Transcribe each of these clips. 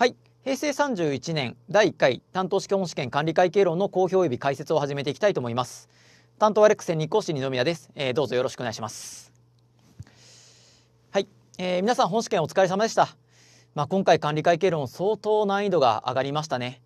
はい平成31年第1回担当試験本試験管理会計論の公表及び解説を始めていきたいと思います担当アレックス日光市二宮です、えー、どうぞよろしくお願いしますはい、えー、皆さん本試験お疲れ様でしたまあ、今回管理会計論相当難易度が上がりましたね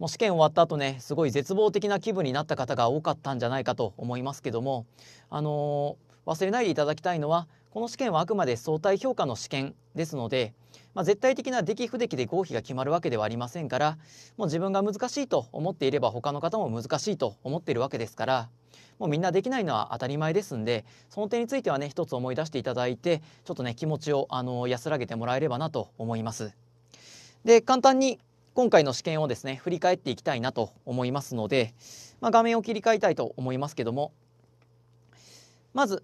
もう試験終わった後ねすごい絶望的な気分になった方が多かったんじゃないかと思いますけども、あのー、忘れないでいただきたいのはこの試験はあくまで相対評価の試験ですのでまあ、絶対的な出来不出来で合否が決まるわけではありませんからもう自分が難しいと思っていれば他の方も難しいと思っているわけですからもうみんなできないのは当たり前ですんでその点についてはね一つ思い出していただいてちょっとね気持ちをあの安らげてもらえればなと思います。で簡単に今回の試験をですね振り返っていきたいなと思いますので、まあ、画面を切り替えたいと思いますけどもまず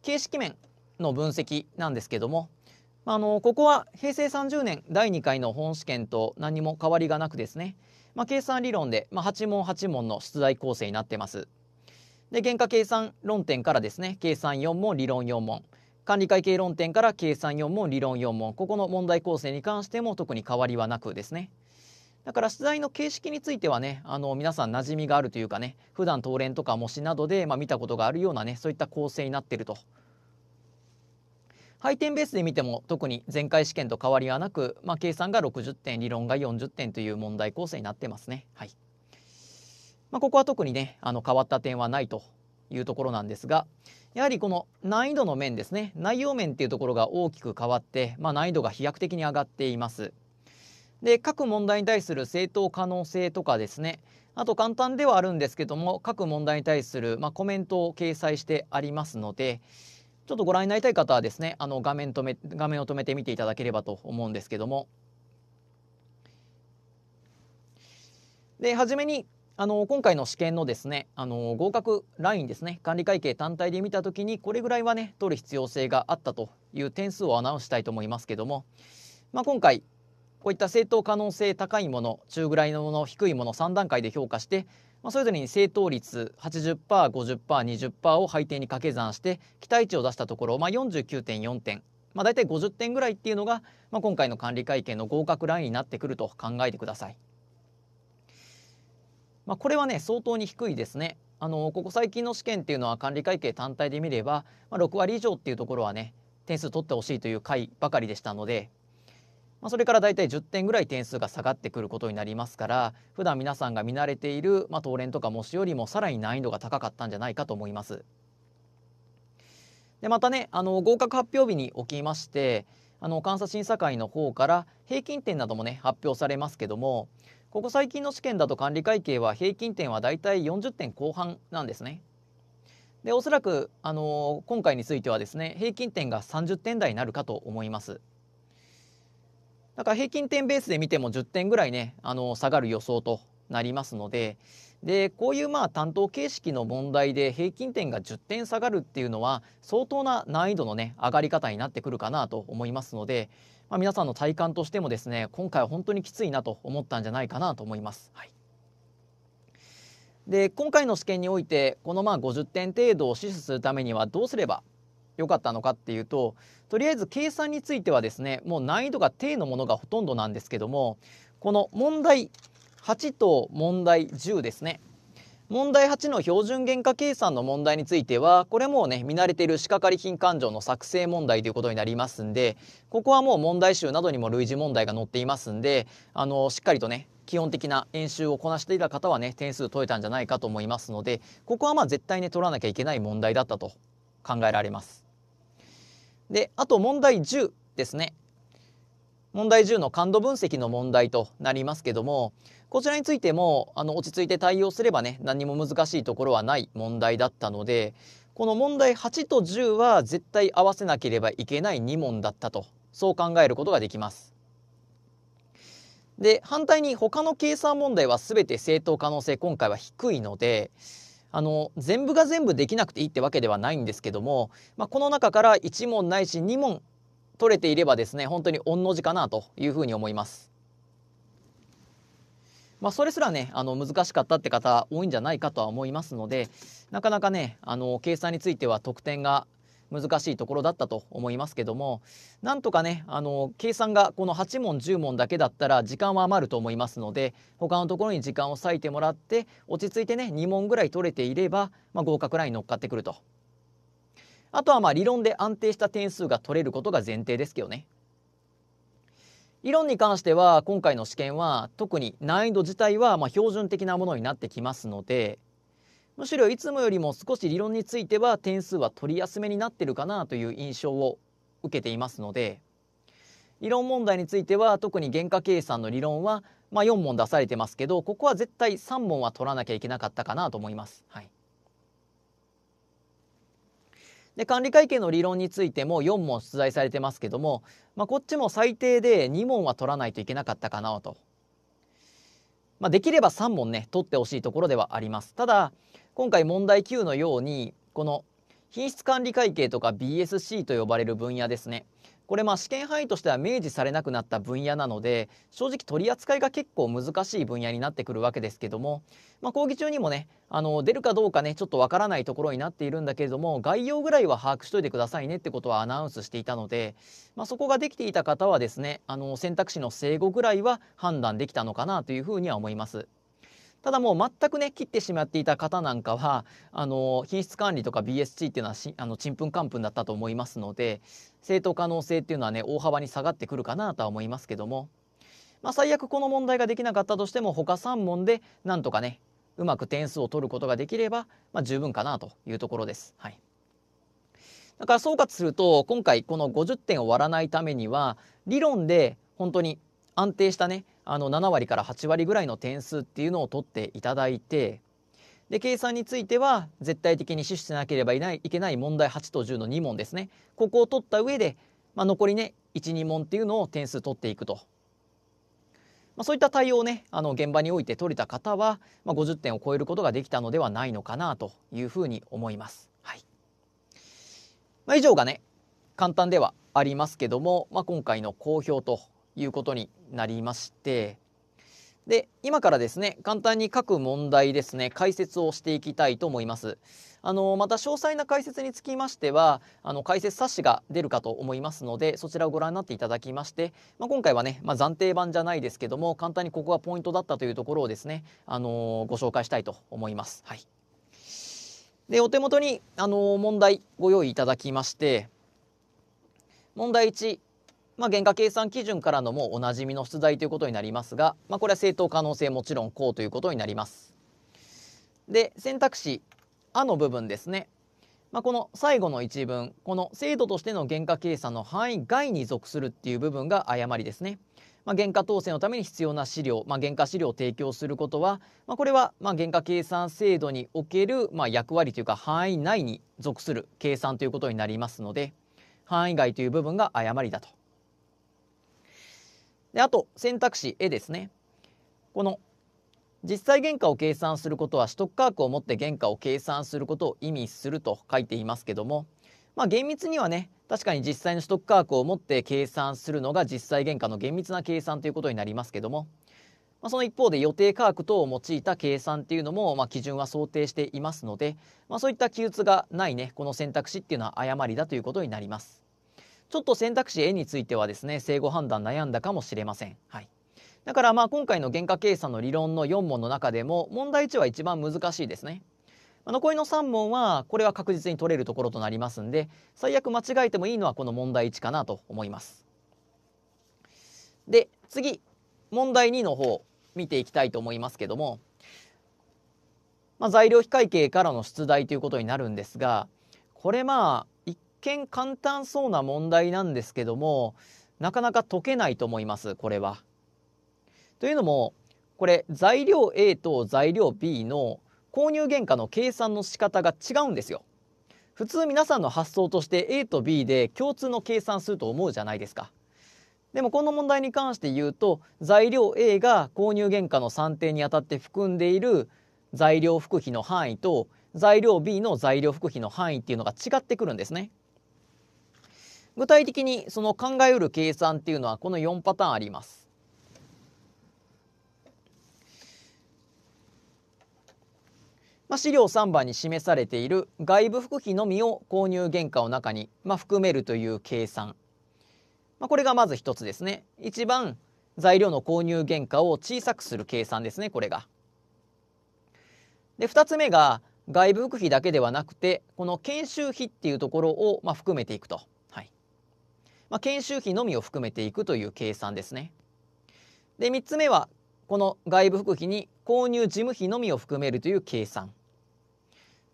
形式面の分析なんですけどもあ、のここは平成30年第2回の本試験と何も変わりがなくですね、まあ、計算理論で、まあ、8問8問の出題構成になってます。で原価計算論点からですね計算4問理論4問管理会計論点から計算4問理論4問ここの問題構成に関しても特に変わりはなくですねだから出題の形式についてはねあの皆さん馴染みがあるというかね普段東連とか模試などで、まあ、見たことがあるようなねそういった構成になっていると配点ベースで見ても特に前回試験と変わりはなく、まあ、計算が60点理論が40点という問題構成になってますね。はいまあ、ここは特にねあの変わった点はないというところなんですがやはりこの難易度の面ですね内容面っていうところが大きく変わって、まあ、難易度が飛躍的に上がっています。で各問題に対する正当可能性とかですねあと簡単ではあるんですけども各問題に対する、まコメントを掲載してありますので、ちょっとご覧になりたい方はですねあの画面止め画面を止めてみていただければと思うんですけどもで初めにあの今回の試験のですねあの合格ラインですね管理会計単体で見たときにこれぐらいはね取る必要性があったという点数をアナウンスしたいと思いますけども、まあ、今回こういった正当可能性高いもの中ぐらいのもの低いもの3段階で評価してまあ、それぞれに正答率 80%50%20% を背点に掛け算して期待値を出したところ、まあ、49.4点、まあ、大体50点ぐらいっていうのが、まあ、今回の管理会計の合格ラインになってくると考えてください。まあ、これはね相当に低いですね。あのここ最近の試験っていうのは管理会計単体で見れば、まあ、6割以上っていうところはね点数取ってほしいという回ばかりでしたので、まあ、それから大体10点ぐらい点数が下がってくることになりますから普段皆さんが見慣れている、まあ、東連とか模試よりもさらに難易度が高かったんじゃないかと思います。でまたねあの合格発表日におきましてあの監査審査会の方から平均点などもね発表されますけどもここ最近の試験だと管理会計は平均点はだいたい40点後半なんですね。でおそらくあの今回についてはですね平均点が30点台になるかと思います。だから平均点ベースで見ても10点ぐらいねあの下がる予想となりますのででこういうまあ担当形式の問題で平均点が10点下がるっていうのは相当な難易度のね上がり方になってくるかなと思いますので、まあ、皆さんの体感としてもですね今回は本当にきついなと思ったんじゃないかなと思います。はいで今回の試験においてこのまあ50点程度を死守するためにはどうすれば良かったのかっていうととりあえず計算についてはですねもう難易度が低のものがほとんどなんですけどもこの問題8と問題10ですね問題8の標準原価計算の問題についてはこれもうね見慣れている仕掛かり品勘定の作成問題ということになりますんでここはもう問題集などにも類似問題が載っていますんであのしっかりとね基本的な演習をこなしていた方はね点数取れたんじゃないかと思いますのでここはまあ絶対ね取らなきゃいけない問題だったと考えられます。であと問題10ですね問題10の感度分析の問題となりますけどもこちらについてもあの落ち着いて対応すればね何も難しいところはない問題だったのでこの問題8と10は絶対合わせなければいけない2問だったとそう考えることができます。で反対に他の計算問題は全て正当可能性今回は低いのであの全部が全部できなくていいってわけではないんですけども、まあ、この中から1問ないし2問取れていればですね本当に御の字かなというふうに思います。まあ、それすらねあの難しかったって方多いんじゃないかとは思いますのでなかなかねあの計算については得点が難しいところだったと思いますけどもなんとかねあの計算がこの8問10問だけだったら時間は余ると思いますので他のところに時間を割いてもらって落ち着いてね2問ぐらい取れていれば、まあ、合格ラインに乗っかってくると。あとはまあ理論で安定した点数が取れることが前提ですけどね。理論に関しては今回の試験は特に難易度自体はま標準的なものになってきますのでむしろいつもよりも少し理論については点数は取りやすめになってるかなという印象を受けていますので理論問題については特に原価計算の理論は、まあ、4問出されてますけどここは絶対3問は取らなきゃいけなかったかなと思います。はい、で管理会計の理論についても4問出題されてますけども、まあ、こっちも最低で2問は取らないといけなかったかなと、まあ、できれば3問ね取ってほしいところではありますただ今回問題9のようにこの品質管理会計とか BSC と呼ばれる分野ですねこれまあ試験範囲としては明示されなくなった分野なので正直取り扱いが結構難しい分野になってくるわけですけども、まあ、講義中にもねあの出るかどうかねちょっとわからないところになっているんだけれども概要ぐらいは把握しといてくださいねってことはアナウンスしていたので、まあ、そこができていた方はですねあの選択肢の正誤ぐらいは判断できたのかなというふうには思います。ただもう全くね切ってしまっていた方なんかはあの品質管理とか BSG っていうのはあのちんぷんかんぷんだったと思いますので正当可能性っていうのはね大幅に下がってくるかなとは思いますけども、まあ、最悪この問題ができなかったとしても他3問でなんとかねうまく点数を取ることができれば、まあ、十分かなというところです。はいだから総括すると今回この50点を割らないためには理論で本当に安定したねあの7割から8割ぐらいの点数っていうのを取っていただいてで計算については絶対的に死守しなければいないいけない問題8と10の2問ですねここを取った上で、まあ、残りね12問っていうのを点数取っていくと、まあ、そういった対応をねあの現場において取れた方は、まあ、50点を超えることができたのではないのかなというふうに思います。はいまあ、以上がね簡単ではありますけども、まあ、今回の公表ということになりましてで今からですね簡単に各問題ですね解説をしていきたいと思います。あのまた詳細な解説につきましてはあの解説冊子が出るかと思いますのでそちらをご覧になっていただきまして、まあ、今回はね、まあ、暫定版じゃないですけども簡単にここがポイントだったというところをですね、あのご紹介したいと思います。はい、でお手元に、あの問題ご用意いただきまして問題1まあ、原価計算基準からのもおなじみの出題ということになりますが、まあ、これは正当可能性もちろんこうということになります。で選択肢「あ」の部分ですね、まあ、この最後の一文この制度としての原価計算の範囲外に属するっていう部分が誤りですね。まあ、原価統制のために必要な資料、まあ、原価資料を提供することは、まあ、これはまあ原価計算制度におけるまあ役割というか範囲内に属する計算ということになりますので範囲外という部分が誤りだとであと選択肢 A ですねこの実際原価を計算することは取得価格をもって原価を計算することを意味すると書いていますけども、まあ、厳密にはね確かに実際の取得価格をもって計算するのが実際原価の厳密な計算ということになりますけども、まあ、その一方で予定価格等を用いた計算っていうのも、まあ、基準は想定していますので、まあ、そういった記述がないねこの選択肢っていうのは誤りだということになります。ちょっと選択肢 A についてはですね正誤判断悩んだかもしれません。はいだからまあ今回の原価計算の理論の4問の中でも問題1は一番難しいですね。残りの3問はこれは確実に取れるところとなりますんで最悪間違えてもいいのはこの問題1かなと思います。で次問題2の方見ていきたいと思いますけども、まあ、材料非会計からの出題ということになるんですがこれまあ見簡単そうな問題なんですけどもなかなか解けないと思いますこれは。というのもこれ材料 A と材料 B の購入原価の計算の仕方が違うんですよ。普通皆さんの発想として A と B で共通の計算すると思うじゃないですか。でもこの問題に関して言うと材料 A が購入原価の算定にあたって含んでいる材料副費の範囲と材料 B の材料副費の範囲っていうのが違ってくるんですね。具体的にその考えうる計算っていうのはこの4パターンあります。まあ、資料3番に示されている外部服費のみを購入原価の中に、まあ、含めるという計算、まあ、これがまず一つですね一番材料の購入原価を小さくする計算ですねこれが。で2つ目が外部服費だけではなくてこの研修費っていうところをまあ含めていくと。まあ、研修費のみを含めていくという計算ですね。で3つ目はこの外部副費に購入事務費のみを含めるという計算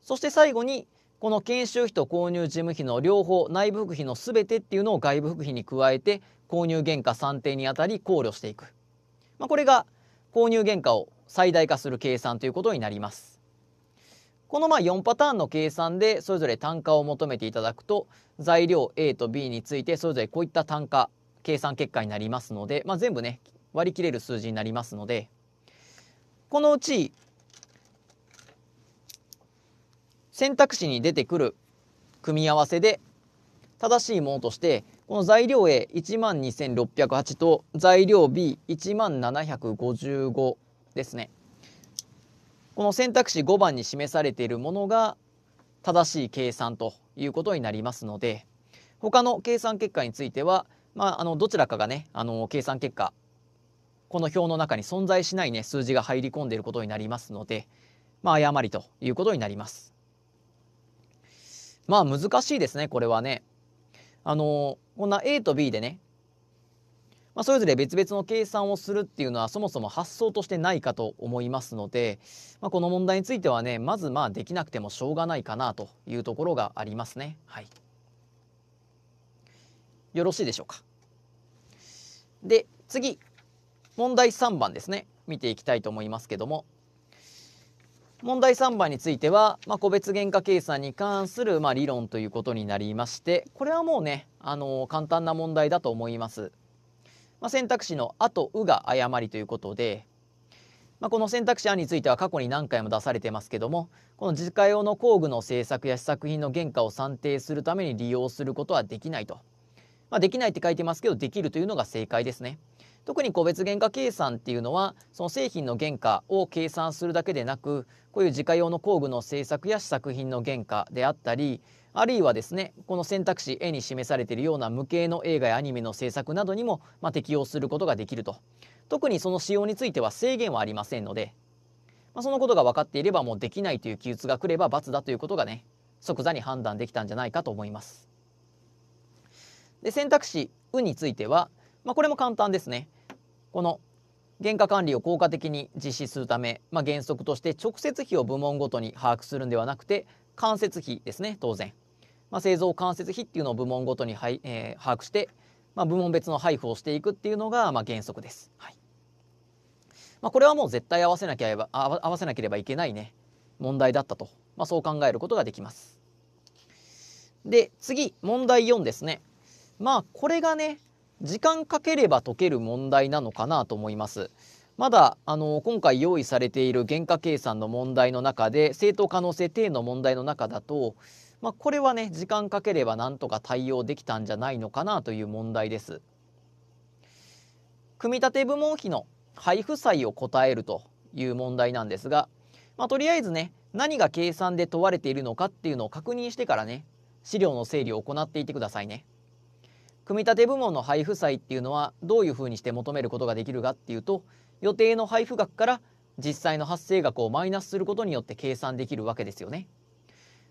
そして最後にこの研修費と購入事務費の両方内部副費の全てっていうのを外部副費に加えて購入原価算定にあたり考慮していく、まあ、これが購入原価を最大化する計算ということになります。このまあ4パターンの計算でそれぞれ単価を求めていただくと材料 A と B についてそれぞれこういった単価計算結果になりますので、まあ、全部ね割り切れる数字になりますのでこのうち選択肢に出てくる組み合わせで正しいものとしてこの材料 A1 万2608と材料 B1 万755ですね。この選択肢5番に示されているものが正しい計算ということになりますので他の計算結果については、まあ、あのどちらかがねあの計算結果この表の中に存在しないね数字が入り込んでいることになりますので、まあ、誤りということになります。まあ難しいですねこれはね。あのこんな A と B でねまあ、それぞれ別々の計算をするっていうのはそもそも発想としてないかと思いますので、まあ、この問題についてはねまずまあできなくてもしょうがないかなというところがありますね。はい、よろしいでしょうか。で次問題3番ですね見ていきたいと思いますけども問題3番については、まあ、個別原価計算に関する、まあ、理論ということになりましてこれはもうねあの簡単な問題だと思います。まあ、選択肢の「あ」と「う」が誤りということで、まあ、この選択肢「あ」については過去に何回も出されてますけどもこの自家用の工具の製作や試作品の原価を算定するために利用することはできないと。まあ、できないって書いてますけどできるというのが正解ですね。特に個別原価計算っていうのはその製品の原価を計算するだけでなくこういう自家用の工具の製作や試作品の原価であったりあるいはですねこの選択肢 A に示されているような無形の映画やアニメの制作などにも、まあ、適用することができると特にその使用については制限はありませんので、まあ、そのことが分かっていればもうできないという記述が来れば罰だということがね即座に判断できたんじゃないかと思います。で選択肢「う」については、まあ、これも簡単ですね。この原価管理を効果的に実施するため、まあ、原則として直接費を部門ごとに把握するんではなくて間接費ですね当然まあ、製造間接費っていうのを部門ごとに、はいえー、把握して、まあ、部門別の配布をしていくっていうのが、まあ、原則です。はいまあ、これはもう絶対合わせなければ合わせなければいけないね問題だったと、まあ、そう考えることができます。で次問題4ですね。まあこれがね時間かければ解ける問題なのかなと思います。まだあの今回用意されている原価計算の問題の中で正当可能性低の問題の中だとまあ、これはね時間かければなんとか対応できたんじゃないのかなという問題です。組み立て部門費の配布債を答えるという問題なんですが、まあ、とりあえずね何が計算で問われているのかっていうのを確認してからね資料の整理を行っていてくださいね。組み立て部門の配布債っていうのはどういうふうにして求めることができるかっていうと予定の配布額から実際の発生額をマイナスすることによって計算できるわけですよね。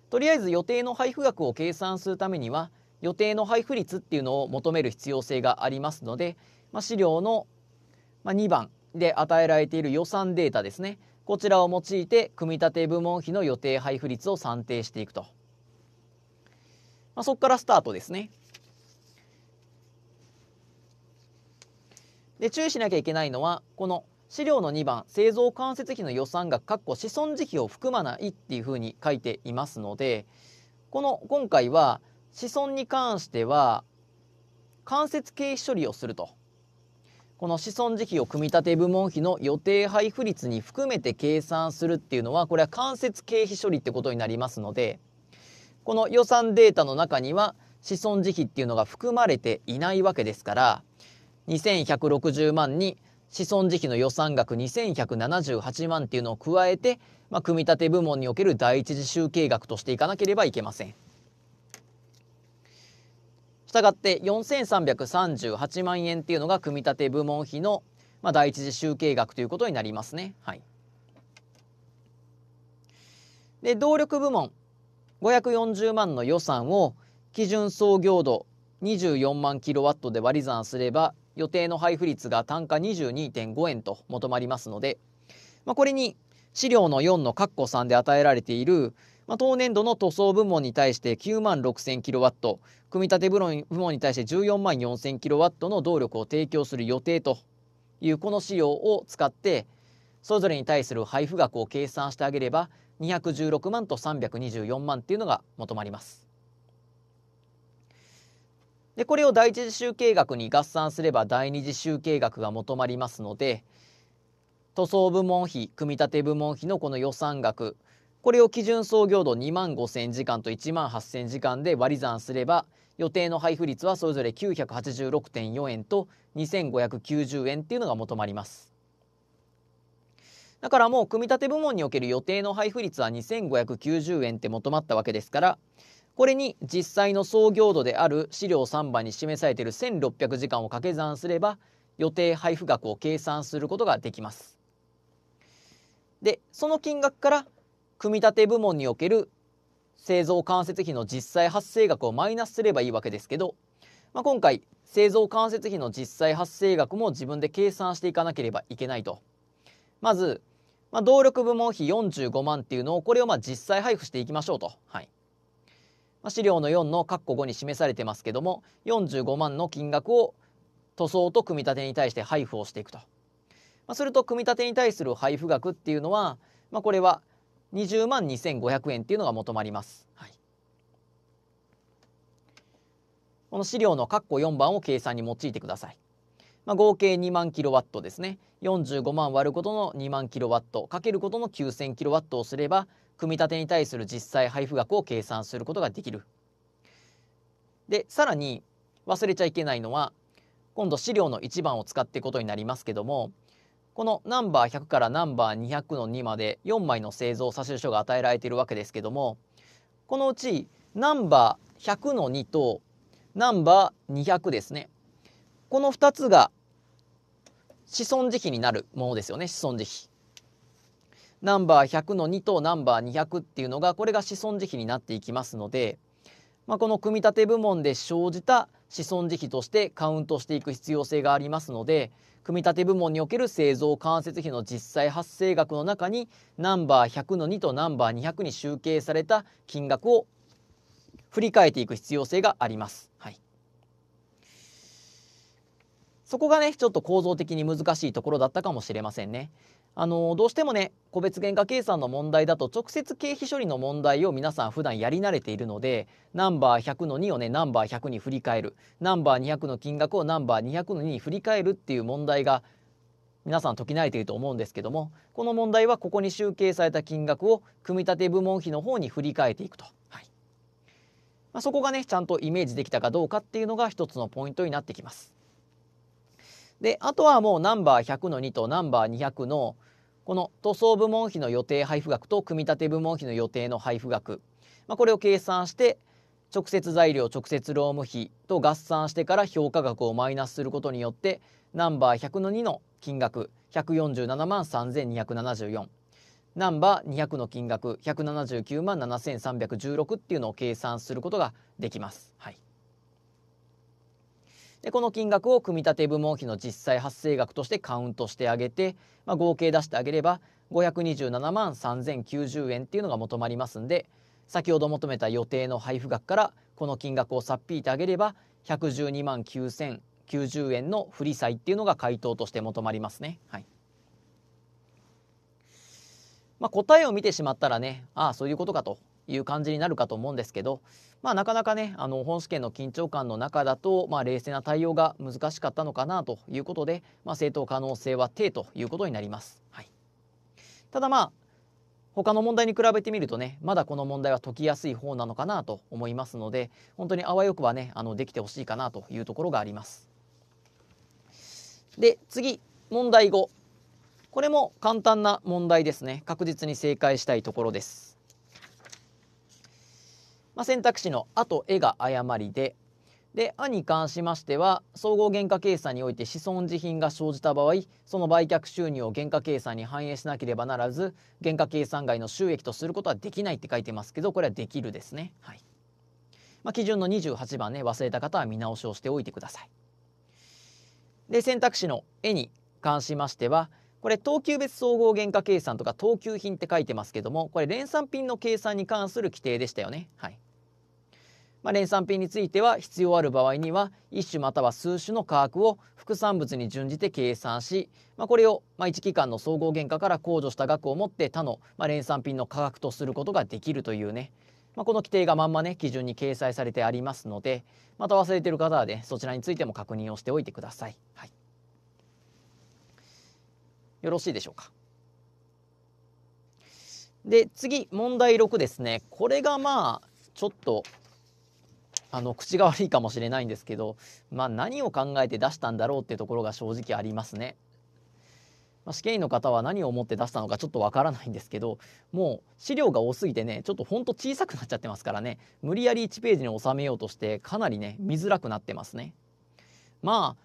とりあえず予定の配布額を計算するためには予定の配布率っていうのを求める必要性がありますので、まあ、資料の2番で与えられている予算データですねこちらを用いて組み立て部門費の予定配布率を算定していくと、まあ、そこからスタートですね。で注意しなきゃいけないのはこの資料の2番製造間接費の予算額子孫時費を含まないっていうふうに書いていますのでこの今回は子孫に関しては間接経費処理をするとこの子孫時期を組み立て部門費の予定配布率に含めて計算するっていうのはこれは間接経費処理ってことになりますのでこの予算データの中には子孫時期っていうのが含まれていないわけですから2160万に子孫時期の予算額2178万っていうのを加えて、まあ、組み立て部門における第一次集計額としていかなければいけません。したがって4338万円っていうのが組み立て部門費の、まあ、第一次集計額ということになりますね。はい、で動力部門540万の予算を基準創業度24万キロワットで割り算すれば予定の配布率が単価22.5円と求まりますので、まあ、これに資料の4の括弧3で与えられている、まあ、当年度の塗装部門に対して9万 6000kW 組み立て部門に対して14万 4000kW の動力を提供する予定というこの資料を使ってそれぞれに対する配布額を計算してあげれば216万と324万っていうのが求まります。でこれを第一次集計学に合算すれば第二次集計額が求まりますので塗装部門費組立部門費のこの予算額これを基準操業度2万5,000時間と1万8,000時間で割り算すれば予定の配布率はそれぞれ986.4円と2590円っていうのが求まります。だからもう組み立て部門における予定の配布率は2590円って求まったわけですからこれに実際の創業度である資料3番に示されている1600時間を掛け算すれば予定配布額を計算することができます。でその金額から組み立て部門における製造間接費の実際発生額をマイナスすればいいわけですけど、まあ、今回製造間接費の実際発生額も自分で計算していかなければいけないと。まず、まあ、動力部門費45万っていうのをこれをまあ実際配布していきましょうと。はい、まあ、資料の4の括弧5に示されてますけども45万の金額を塗装と組み立てに対して配布をしていくと、まあ、すると組み立てに対する配布額っていうのは、まあ、これは20万2500円っていうのが求まります、はい、この資料の括弧4番を計算に用いてください、まあ、合計2万キロワットですね45万割ることの2万キロワットかけることの9000キロワットをすれば組み立てに対する実際配布額を計算することができる。でさらに忘れちゃいけないのは今度資料の1番を使っていくことになりますけどもこのナンバー100からナンバー200の2まで4枚の製造差し書が与えられているわけですけどもこのうちナンバー100の2とナンバー200ですねこの2つが子孫時期になるものですよね子孫時期。ナンバー100の2とナンバー200っていうのがこれが子孫慈悲になっていきますので、まあ、この組み立て部門で生じた子孫慈悲としてカウントしていく必要性がありますので組み立て部門における製造間接費の実際発生額の中にナンバー100の2とナンバー200に集計された金額を振り返っていく必要性があります。はい、そこがねちょっと構造的に難しいところだったかもしれませんね。あのどうしてもね個別原価計算の問題だと直接経費処理の問題を皆さん普段やり慣れているのでナンバー100の2をねナンバー100に振り返るナンバー200の金額をナンバー200の2に振り返るっていう問題が皆さん解き慣れていると思うんですけどもこの問題はここに集計された金額を組み立て部門費の方に振り替えていくと、はいまあ、そこがねちゃんとイメージできたかどうかっていうのが一つのポイントになってきます。であとはもうナンバー100の2とナンバー200のこの塗装部門費の予定配布額と組み立て部門費の予定の配布額、まあ、これを計算して直接材料直接労務費と合算してから評価額をマイナスすることによってナンバー100の2の金額147万3274ナンバー200の金額179万7316っていうのを計算することができます。はいでこの金額を組み立て部門費の実際発生額としてカウントしてあげて、まあ、合計出してあげれば527万3090円っていうのが求まりますんで先ほど求めた予定の配布額からこの金額をさっぴいてあげれば112万9090円の振り債っていうのが回答として求まりますね。はいまあ、答えを見てしまったらねああそういうことかという感じになるかと思うんですけど、まあ、なかなかねあの本試験の緊張感の中だと、まあ、冷静な対応が難しかったのかなということで、まあ、正当可能性は低ということになります。はい、ただまあ他の問題に比べてみるとねまだこの問題は解きやすい方なのかなと思いますので本当にあわよくはねあのできてほしいかなというところがあります。で次問題5これも簡単な問題ですね確実に正解したいところです。まあ、選択肢の「あ」と「え」が誤りでで「あ」に関しましては総合原価計算において子孫自品が生じた場合その売却収入を原価計算に反映しなければならず原価計算外の収益とすることはできないって書いてますけどこれはできるですね。はいまあ、基準の28番ね忘れた方は見直しをしておいてください。で選択肢の「え」に関しましてはこれ等級別総合原価計算とか等級品って書いてますけどもこれ連産品の計算に関する規定でしたよね。はいまあ、連産品については必要ある場合には1種または数種の価格を副産物に準じて計算し、まあ、これをま1期間の総合原価から控除した額をもって他のま連産品の価格とすることができるというね、まあ、この規定がまんまね基準に掲載されてありますのでまた忘れてる方はねそちらについても確認をしておいてください。はい、よろしいでしょうか。で次問題6ですねこれがまあちょっとあの口が悪いかもしれないんですけど、まあ、何を考えて出したんだろうってところが正直ありますね。まあ、試験員の方は何を思って出したのかちょっとわからないんですけどもう資料が多すぎてねちょっとほんと小さくなっちゃってますからね無理やり1ページに収めようとしてかなりね見づらくなってますね。まあ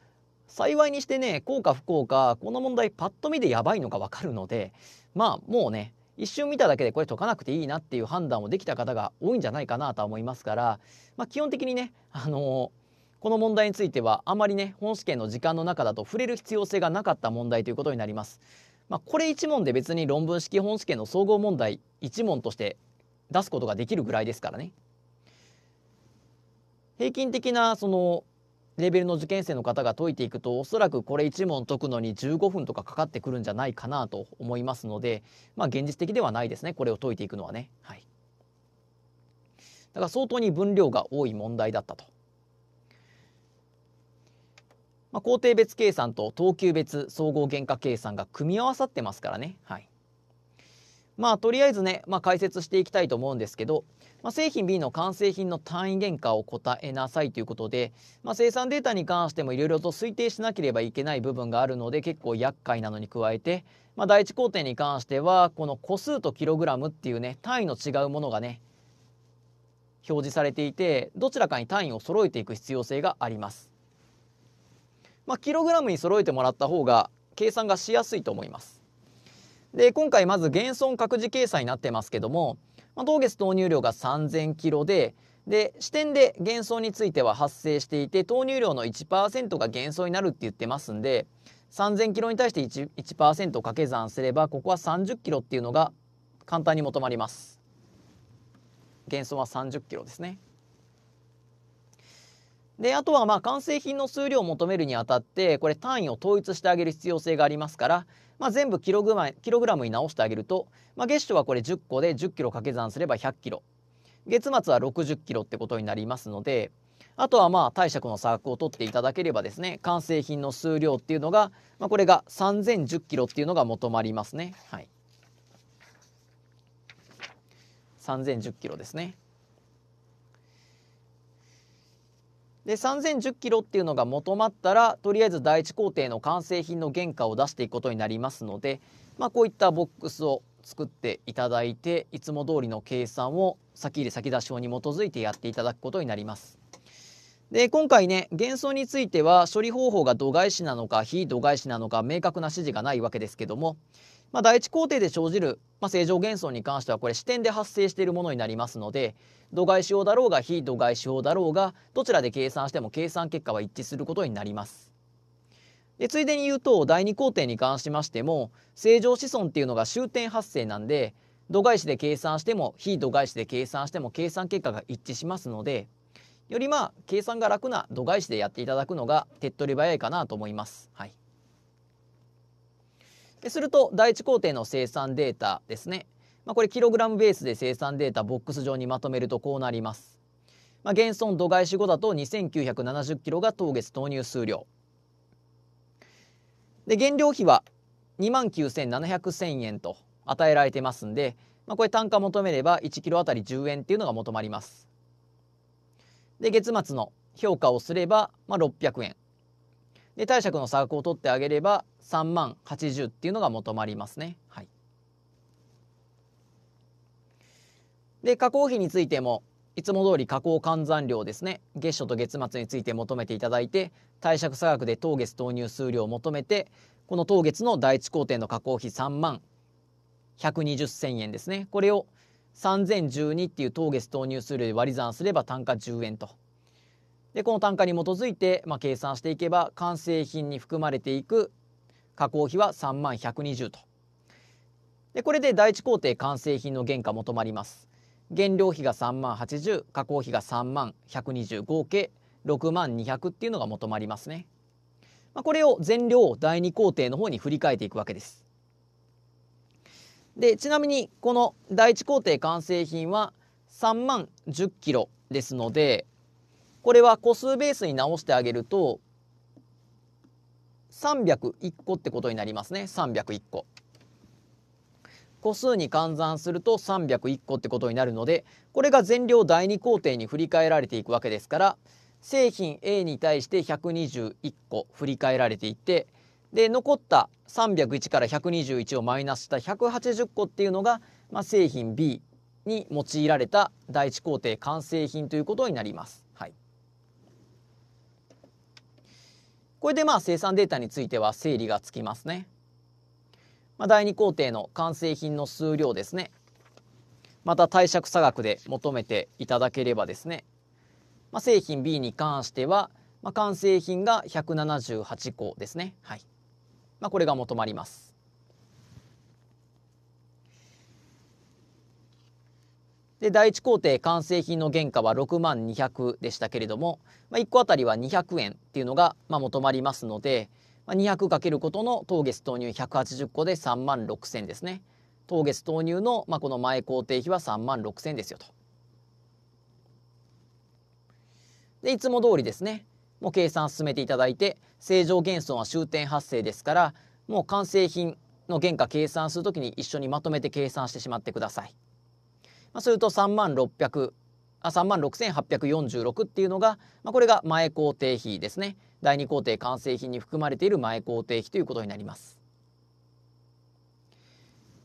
幸いにしてね、うか不幸かこの問題パッと見でやばいのがわかるので、まあもうね、一瞬見ただけでこれ解かなくていいなっていう判断をできた方が多いんじゃないかなとは思いますから、まあ、基本的にね、あのこの問題についてはあまりね本試験の時間の中だと触れる必要性がなかった問題ということになります。まあ、これ1問で別に論文式本試験の総合問題1問として出すことができるぐらいですからね。平均的なそのレベルの受験生の方が解いていくとおそらくこれ1問解くのに15分とかかかってくるんじゃないかなと思いますのでまあ現実的ではないですねこれを解いていくのはね。はい、だから相当に分量が多い問題だったと。まあ、工程別計算と等級別総合原価計算が組み合わさってますからね。はいまあとりあえずね、まあ、解説していきたいと思うんですけど、まあ、製品 B の完成品の単位原価を答えなさいということで、まあ、生産データに関してもいろいろと推定しなければいけない部分があるので結構厄介なのに加えて、まあ、第一工程に関してはこの個数とキログラムっていうね単位の違うものがね表示されていてどちらかに単位を揃えていく必要性があります。まあ、キログラムに揃えてもらった方が計算がしやすいと思います。で今回まず減損各自計算になってますけども、まあ、当月投入量が3000キロでで支店で減損については発生していて投入量の1%が減損になるって言ってますんで3000キロに対して 1%, 1掛け算すればここは30キロっていうのが簡単に求まります。減損は30キロですね。であとはまあ完成品の数量を求めるにあたってこれ単位を統一してあげる必要性がありますからまあ、全部キログマキログラムに直してあげると、まあ、月初はこれ10個で1 0キロ掛け算すれば1 0 0キロ月末は6 0キロってことになりますのであとはまあ貸借の差額を取っていただければですね完成品の数量っていうのが、まあ、これが3010キロっていうのが求まりますね。はい、3010キロですね。で3010キロっていうのが求まったらとりあえず第1工程の完成品の原価を出していくことになりますので、まあ、こういったボックスを作っていただいていつも通りの計算を先入れ先出し法に基づいてやっていただくことになります。で今回ね幻想については処理方法が度外視なのか非度外視なのか明確な指示がないわけですけどもまあ、第一工程で生じる、まあ、正常幻想に関してはこれ視点で発生しているものになりますので度外視法だろうが非度外視法だろうがどちらで計算しても計算結果は一致することになります。でついでに言うと第二工程に関しましても正常子孫っていうのが終点発生なんで度外視で計算しても非度外視で計算しても計算結果が一致しますのでよりまあ計算が楽な度外視でやっていただくのが手っ取り早いかなと思います。はいすると第一工程の生産データですね、まあ、これキログラムベースで生産データボックス上にまとめるとこうなります。まあ、減損度外視後だと2970キロが当月投入数量。で原料費は29,700円と与えられてますんで、まあ、これ単価求めれば1キロあたり10円っていうのが求まります。で月末の評価をすれば、まあ、600円。で貸借の差額を取ってあげれば3万80っていうのが求まりますね。はい、で加工費についてもいつも通り加工換算量ですね月初と月末について求めていただいて貸借差額で当月投入数量を求めてこの当月の第一工程の加工費3万120千円ですねこれを3012っていう当月投入数量で割り算すれば単価10円と。でこの単価に基づいて、まあ、計算していけば完成品に含まれていく加工費は3万120とでこれで第一工程完成品の原価求まります原料費が3万80加工費が3万120合計6万200っていうのが求まりますね、まあ、これを全量を第2工程の方に振り返っていくわけですでちなみにこの第1工程完成品は3万10キロですのでこれは個数ベースに直してあげると301個ってことになりますね301個。個数に換算すると301個ってことになるのでこれが全量第2工程に振り返られていくわけですから製品 A に対して121個振り替えられていってで残った301から121をマイナスした180個っていうのが、まあ、製品 B に用いられた第1工程完成品ということになります。これでまあ生産データについては整理がつきますね。まあ、第2工程の完成品の数量ですね。また貸借差額で求めていただければですね、まあ、製品 B に関しては、まあ、完成品が178個ですね。はい。まあ、これが求まります。で第1工程完成品の原価は6万200でしたけれども、まあ、1個あたりは200円っていうのがまあ求まりますので、まあ、200かけることの当月投入180個で3万6000ですね。当月投入の、まあ、この前工程費は3万6000ですよと。でいつも通りですねもう計算進めていただいて正常減損は終点発生ですからもう完成品の原価計算するときに一緒にまとめて計算してしまってください。まあ、すると3万600あ3万6846っていうのが、まあ、これが前工程費ですね第2工程完成品に含まれている前工程費ということになります。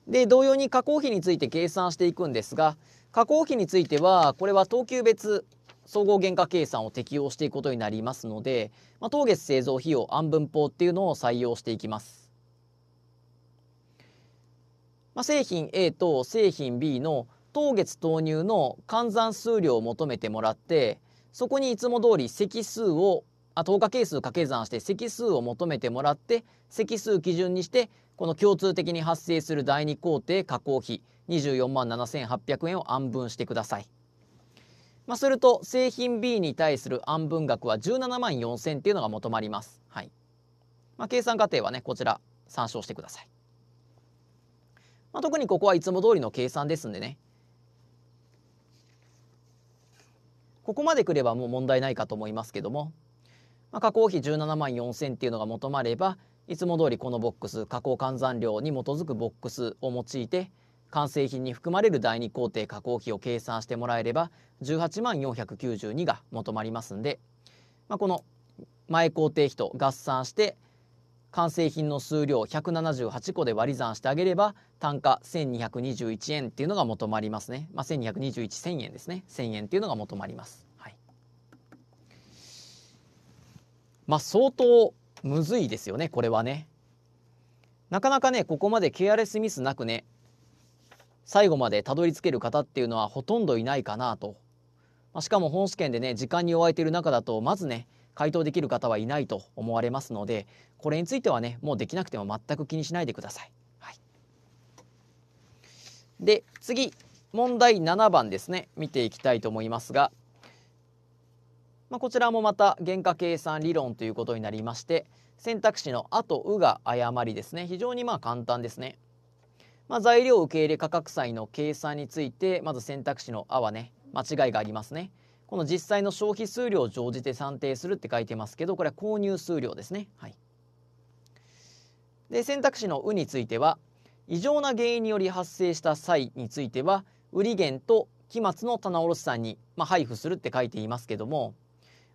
で同様に加工費について計算していくんですが加工費についてはこれは等級別総合原価計算を適用していくことになりますので、まあ、当月製造費用安分法っていうのを採用していきます。まあ、製品 A と製品 B の当月投入の換算数量を求めてもらってそこにいつも通り積数をあ等価係数掛け算して積数を求めてもらって積数基準にしてこの共通的に発生する第2工程加工費24万7800円を暗分してください。まあ、すると製品 B に対する暗分額は17万4000っていうのが求まります。はいまあ、計算過程はねこちら参照してください。まあ、特にここはいつも通りの計算ですんでねここまでくればもう問題ないかと思いますけども、まあ、加工費17万4,000っていうのが求まればいつも通りこのボックス加工換算量に基づくボックスを用いて完成品に含まれる第2工程加工費を計算してもらえれば18万492が求まりますんで、まあ、この前工程費と合算して完成品の数量178個で割り算してあげれば単価1221円っていうのが求まりますね、まあ、1221,000円ですね1円っていうのが求まります、はい、まあ相当むずいですよねこれはねなかなかねここまでケアレスミスなくね最後までたどり着ける方っていうのはほとんどいないかなと、まあ、しかも本試験でね時間に追われている中だとまずね回答できる方はいないと思われますのでこれについてはねもうできなくても全く気にしないでください。はい、で次問題7番ですね見ていきたいと思いますが、まあ、こちらもまた原価計算理論ということになりまして選択肢の「あ」と「う」が誤りですね非常にまあ簡単ですね。まあ、材料受け入れ価格債の計算についてまず選択肢の「あ」はね間違いがありますね。この実際の消費数量を乗じて算定するって書いてますけどこれは購入数量ですね。はい、で選択肢の「う」については異常な原因により発生した際については売り源と期末の棚卸さんに、まあ、配布するって書いていますけども、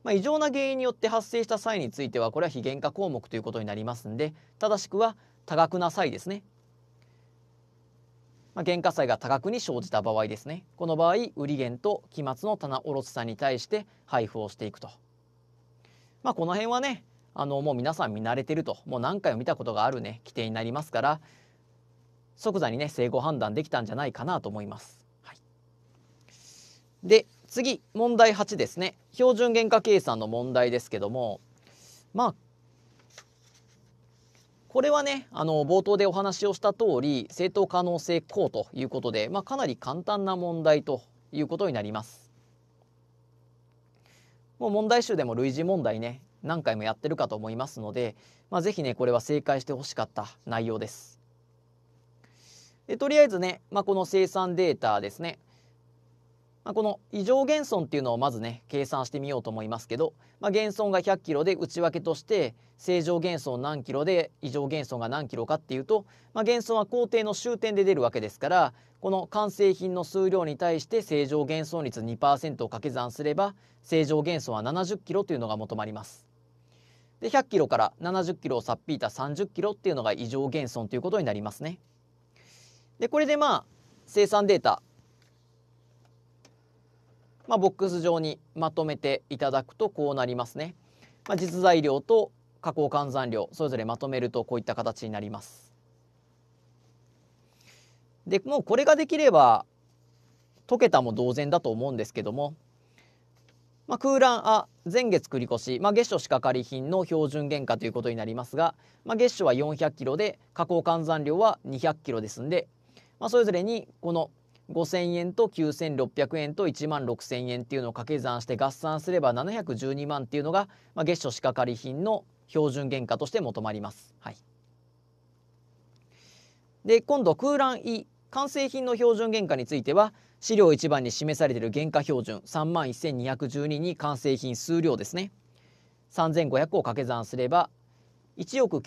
まあ、異常な原因によって発生した際についてはこれは非原価項目ということになりますんで正しくは多額な際ですねまあ、原価差が多額に生じた場合ですねこの場合売減と期末の棚卸さんに対して配布をしていくと、まあ、この辺はねあのもう皆さん見慣れてるともう何回も見たことがあるね規定になりますから即座にね正誤判断できたんじゃないかなと思います。はい、で次問題8ですね標準原価計算の問題ですけどもまあこれはね、あの、冒頭でお話をした通り、正当可能性項ということで、まあ、かなり簡単な問題ということになります。もう問題集でも類似問題ね、何回もやってるかと思いますので、まあ、ぜひね、これは正解してほしかった内容です。でとりあえずね、まあ、この生産データですね。まあ、この異常減損っていうのをまずね計算してみようと思いますけど、まあ、減損が100キロで内訳として正常減損何キロで異常減損が何キロかっていうと、まあ、減損は工程の終点で出るわけですからこの完成品の数量に対して正常減損率2%を掛け算すれば正常減損は70キロというのが求まります。で100キロから70キロをさっぴいた30キロっていうのが異常減損ということになりますね。でこれでまあ生産データまあ、ボックス上にまとめていただくとこうなりますね。まあ、実材料と加工換算量それぞれまとめるとこういった形になります。でもうこれができれば溶けたも同然だと思うんですけども、まあ、空欄あ前月繰越し、まあ、月初仕掛かり品の標準原価ということになりますが、まあ、月初は4 0 0キロで加工換算量は2 0 0キロですんで、まあ、それぞれにこの5000円と9600円と1万6000円っていうのを掛け算して合算すれば712万っていうのが、まあ、月初仕掛かり品の標準原価として求まります。はい、で今度空欄 E 完成品の標準原価については資料1番に示されている原価標準3万1212に完成品数量ですね3500を掛け算すれば1億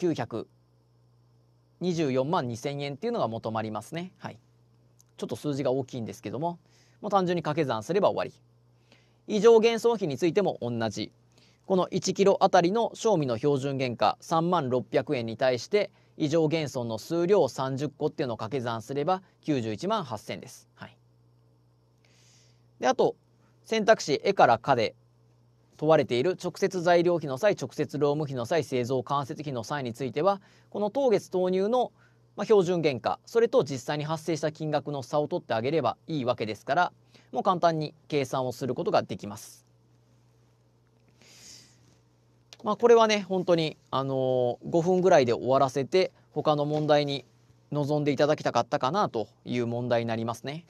924万2000円っていうのが求まりますね。はいちょっと数字が大きいんですけどももう単純に掛け算すれば終わり異常減損費についても同じこの1キロあたりの賞味の標準原価3万600円に対して異常減損の数量30個っていうのを掛け算すれば91万8000です。はい、であと選択肢絵から「か」で問われている直接材料費の際直接労務費の際製造間接費の際についてはこの当月投入のまあ、標準原価それと実際に発生した金額の差を取ってあげればいいわけですからもう簡単に計算をすることができます。まあ、これはね本当に、あのー、5分ぐらいで終わらせて他の問題に臨んでいただきたかったかなという問題になりますね。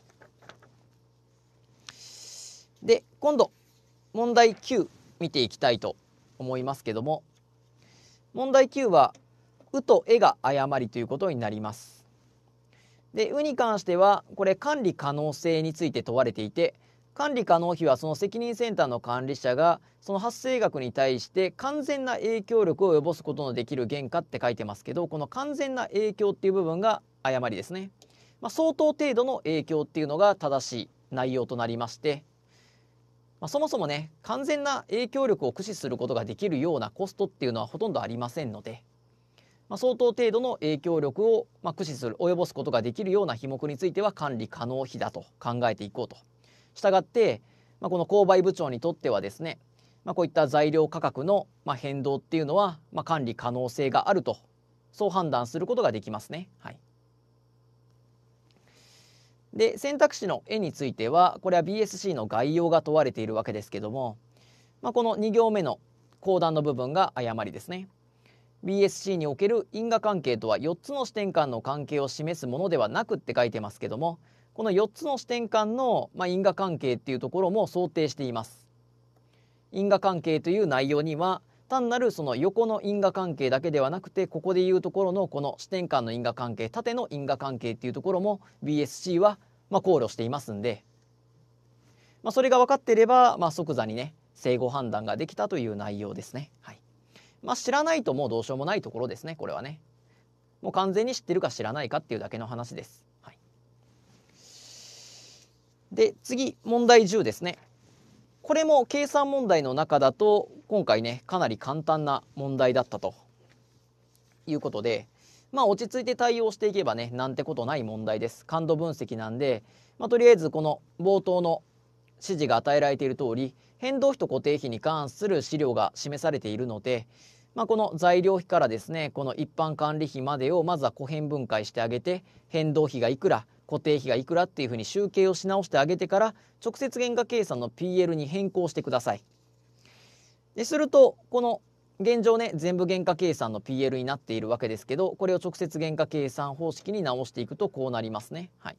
で今度問題9見ていきたいと思いますけども問題9はうとえが誤りということになります。で、うに関しては、これ管理可能性について問われていて、管理可能費はその責任センターの管理者がその発生額に対して完全な影響力を及ぼすことのできる原価って書いてますけどこの完全な影響っていう部分が誤りですね、まあ、相当程度の影響っていうのが正しい内容となりまして、まあ、そもそもね完全な影響力を駆使することができるようなコストっていうのはほとんどありませんのでまあ、相当程度の影響力を、まあ、駆使する及ぼすことができるような品目については管理可能費だと考えていこうと。したがって、まあ、この購買部長にとってはですね、まあ、こういった材料価格の変動っていうのは、まあ、管理可能性があるとそう判断することができますね。はい、で選択肢の絵についてはこれは BSC の概要が問われているわけですけども、まあ、この2行目の講談の部分が誤りですね。BSC における因果関係とは4つの視点間の関係を示すものではなくって書いてますけどもこの4つの視点間の、まあ、因果関係っていうところも想定しています因果関係という内容には単なるその横の因果関係だけではなくてここでいうところのこの視点間の因果関係縦の因果関係っていうところも BSC はまあ考慮していますんで、まあ、それが分かっていれば、まあ、即座にね整合判断ができたという内容ですね。はいまあ、知らないともうどうしようもないところですねこれはねもう完全に知ってるか知らないかっていうだけの話です、はい、で次問題10ですねこれも計算問題の中だと今回ねかなり簡単な問題だったということでまあ落ち着いて対応していけばねなんてことない問題です感度分析なんで、まあ、とりあえずこの冒頭の指示が与えられている通り変動費と固定費に関する資料が示されているので、まあ、この材料費からですねこの一般管理費までをまずは個変分解してあげて変動費がいくら固定費がいくらっていうふうに集計をし直してあげてから直接原価計算の PL に変更してください。でするとこの現状ね全部原価計算の PL になっているわけですけどこれを直接原価計算方式に直していくとこうなりますね。はい、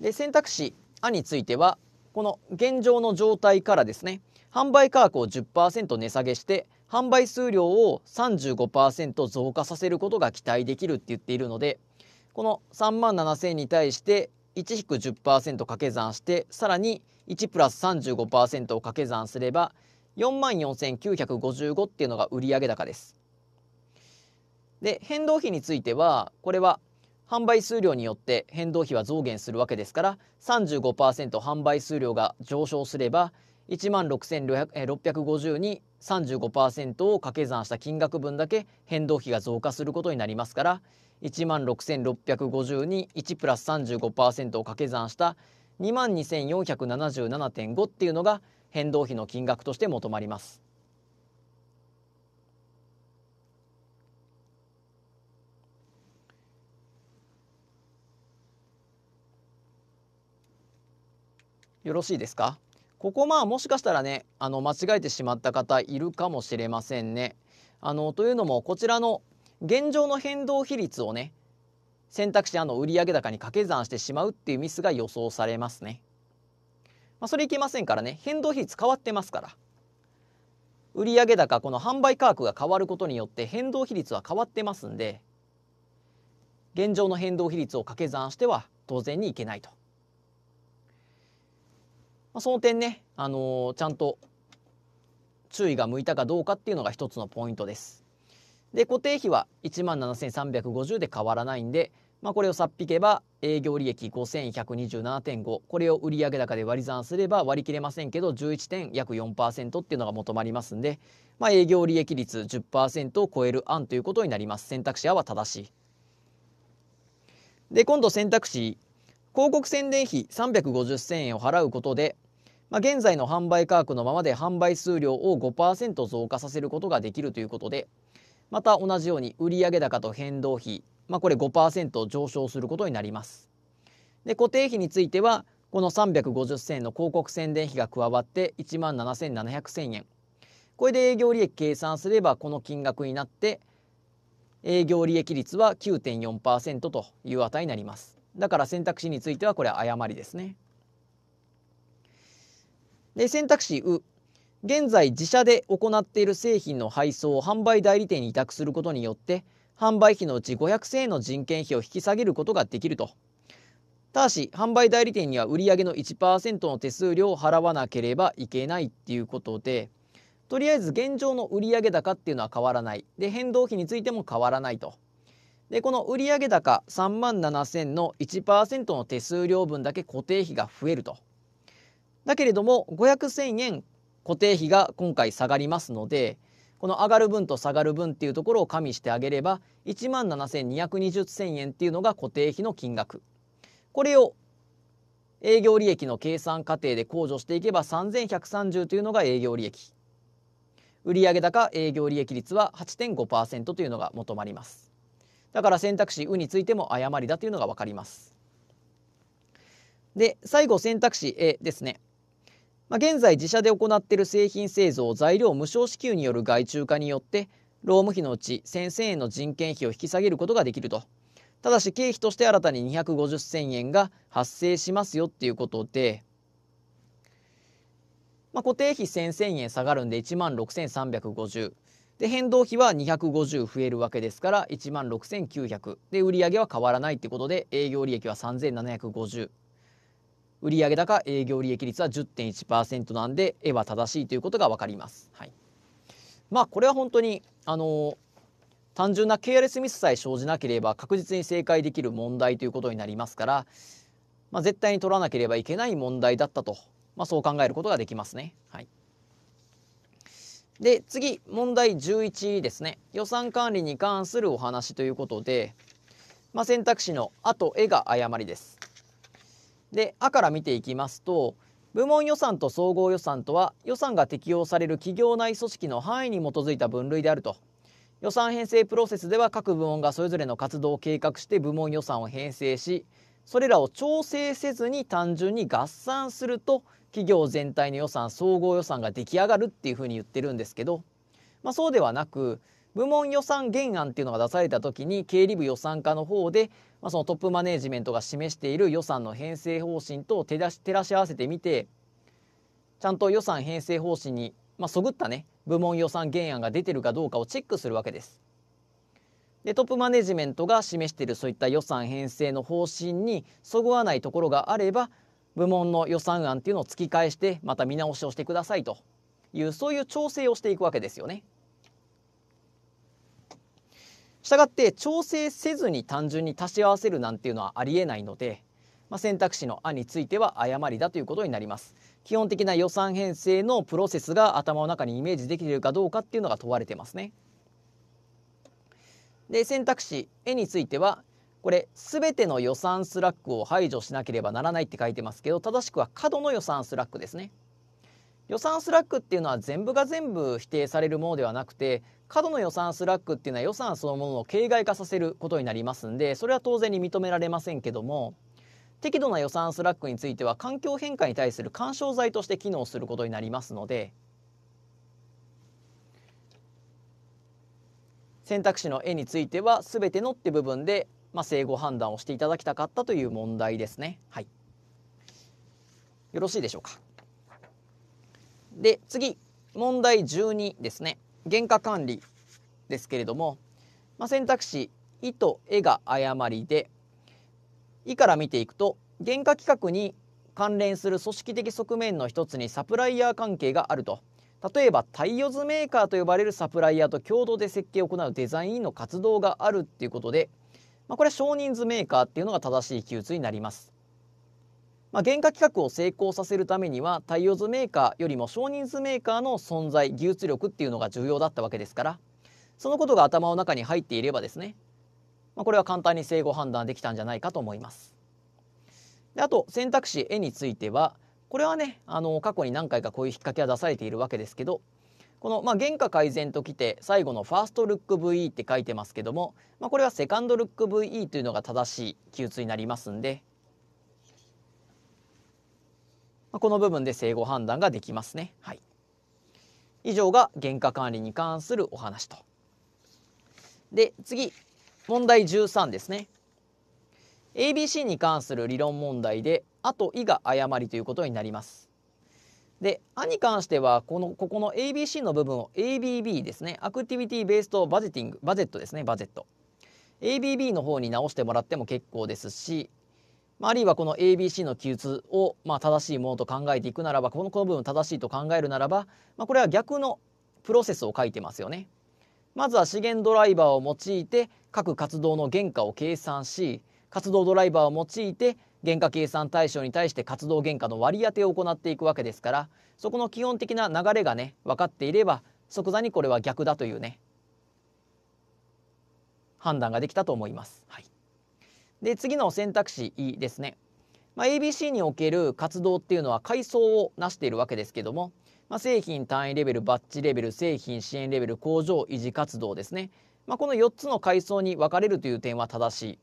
で選択肢「あ」についてはこの現状の状態からですね販売価格を10%値下げして販売数量を35%増加させることが期待できるって言っているのでこの3万7000に対して1引く10%掛け算してさらに1プラス35%を掛け算すれば4万4955っていうのが売上高です。で変動費についてはこれは販売数量によって変動費は増減するわけですから35%販売数量が上昇すれば1万6650に35%を掛け算した金額分だけ変動費が増加することになりますから1万6650に1プラス35%を掛け算した2万2477.5っていうのが変動費の金額として求まります。よろしいですかここまあもしかしたらねあの間違えてしまった方いるかもしれませんね。あのというのもこちらの現状の変動比率をね選択肢あの売上高に掛け算してしまうっていうミスが予想されますね。まあ、それいけませんからね変動比率変わってますから。売上高この販売価格が変わることによって変動比率は変わってますんで現状の変動比率を掛け算しては当然にいけないとまあ、その点ね、あのー、ちゃんと注意が向いたかどうかっていうのが一つのポイントです。で固定費は17,350で変わらないんで、まあ、これをさっ引けば営業利益5,127.5これを売上高で割り算すれば割り切れませんけど11点約4%っていうのが求まりますんで、まあ、営業利益率10%を超える案ということになります選択肢は正しい。で今度選択肢広告宣伝費350千円を払うことでまあ、現在の販売価格のままで販売数量を5%増加させることができるということでまた同じように売上高と変動費、まあ、これ5%上昇することになります。で固定費についてはこの350銭の広告宣伝費が加わって1万7700銭円これで営業利益計算すればこの金額になって営業利益率は9.4%という値になりますだから選択肢についてはこれは誤りですねで選択肢う現在自社で行っている製品の配送を販売代理店に委託することによって販売費のうち500円の人件費を引き下げることができるとただし販売代理店には売上の1%の手数料を払わなければいけないっていうことでとりあえず現状の売上高っていうのは変わらないで変動費についても変わらないとでこの売上高3万7000の1%の手数料分だけ固定費が増えると。だけれども500,000円固定費が今回下がりますのでこの上がる分と下がる分っていうところを加味してあげれば1万7220 0円っていうのが固定費の金額これを営業利益の計算過程で控除していけば3130というのが営業利益売上高営業利益率は8.5%というのが求まりますだから選択肢「う」についても誤りだというのが分かりますで最後選択肢「え」ですねまあ、現在自社で行っている製品製造材料無償支給による外注化によって労務費のうち1000円の人件費を引き下げることができるとただし経費として新たに250 0円が発生しますよっていうことで、まあ、固定費1000円下がるんで1万6350で変動費は250増えるわけですから1万6900で売上げは変わらないってことで営業利益は3750売上高営業利益率は10.1%なんで絵は正しいということが分かります。はい、まあこれは本当にあの単純なケアレスミスさえ生じなければ確実に正解できる問題ということになりますから、まあ、絶対に取らなければいけない問題だったと、まあ、そう考えることができますね。はい、で次問題11ですね予算管理に関するお話ということで、まあ、選択肢の「あと絵」が誤りです。で「あ」から見ていきますと部門予算と総合予算とは予算が適用される企業内組織の範囲に基づいた分類であると予算編成プロセスでは各部門がそれぞれの活動を計画して部門予算を編成しそれらを調整せずに単純に合算すると企業全体の予算総合予算が出来上がるっていうふうに言ってるんですけど、まあ、そうではなく部門予算原案っていうのが出された時に経理部予算課の方で、まあ、そのトップマネージメントが示している予算の編成方針と照らし合わせてみてちゃんと予算編成方針に、まあ、そぐったね部門予算原案が出てるかどうかをチェックするわけです。でトップマネジメントが示しているそういった予算編成の方針にそぐわないところがあれば部門の予算案っていうのを突き返してまた見直しをしてくださいというそういう調整をしていくわけですよね。したがって調整せずに単純に足し合わせるなんていうのはありえないので、まあ、選択肢の案については誤りだということになります基本的な予算編成のプロセスが頭の中にイメージできているかどうかっていうのが問われてますねで選択肢 A についてはこれ全ての予算スラックを排除しなければならないって書いてますけど正しくは過度の予算スラックですね予算スラックっていうのは全部が全部否定されるものではなくて過度の予算スラックっていうのは予算そのものを形骸化させることになりますんでそれは当然に認められませんけども適度な予算スラックについては環境変化に対する干渉剤として機能することになりますので選択肢の絵については全てのって部分で、まあ、正誤判断をしていただきたかったという問題ですね。はい、よろしいでしょうか。で、次、問題12ですね。原価管理ですけれども、まあ、選択肢、いとえが誤りで、いから見ていくと、原価規格に関連する組織的側面の一つにサプライヤー関係があると。例えば太陽図メーカーと呼ばれるサプライヤーと共同で設計を行うデザインの活動があるっていうことで、まあ、これは少人数メーカーっていうのが正しい記述になります。まあ、原価企画を成功させるためには対応図メーカーよりも少人数メーカーの存在技術力っていうのが重要だったわけですからそのことが頭の中に入っていればですね、まあ、これは簡単に整合判断できたんじゃないかと思います。であと選択肢 A についてはこれはねあの過去に何回かこういう引っ掛けは出されているわけですけどこの、まあ、原価改善ときて最後のファーストルック VE って書いてますけども、まあ、これはセカンドルック VE というのが正しい記述になりますんでまこの部分で正誤判断ができますね。はい、以上が原価管理に関するお話と。で次問題13ですね。ABC に関する理論問題で「あ」と「い」が誤りということになります。で「あ」に関してはこのここの ABC の部分を ABB ですねアクティビティベースとバジェティングバジェットですねバジェット ABB の方に直してもらっても結構ですしまあ、るいはこの ABC の記述をまあ正しいものと考えていくならばこのこの部分正しいと考えるならば、まあ、これは逆のプロセスを書いてますよね。まずは資源ドライバーを用いて各活動の原価を計算し活動ドライバーを用いて原価計算対象に対して活動原価の割り当てを行っていくわけですからそこの基本的な流れがね分かっていれば即座にこれは逆だというね判断ができたと思います。はいで次の選択肢ですね、まあ、ABC における活動っていうのは階層をなしているわけですけども、まあ、製品単位レベルバッジレベル製品支援レベル工場維持活動ですね、まあ、この4つの階層に分かれるという点は正しい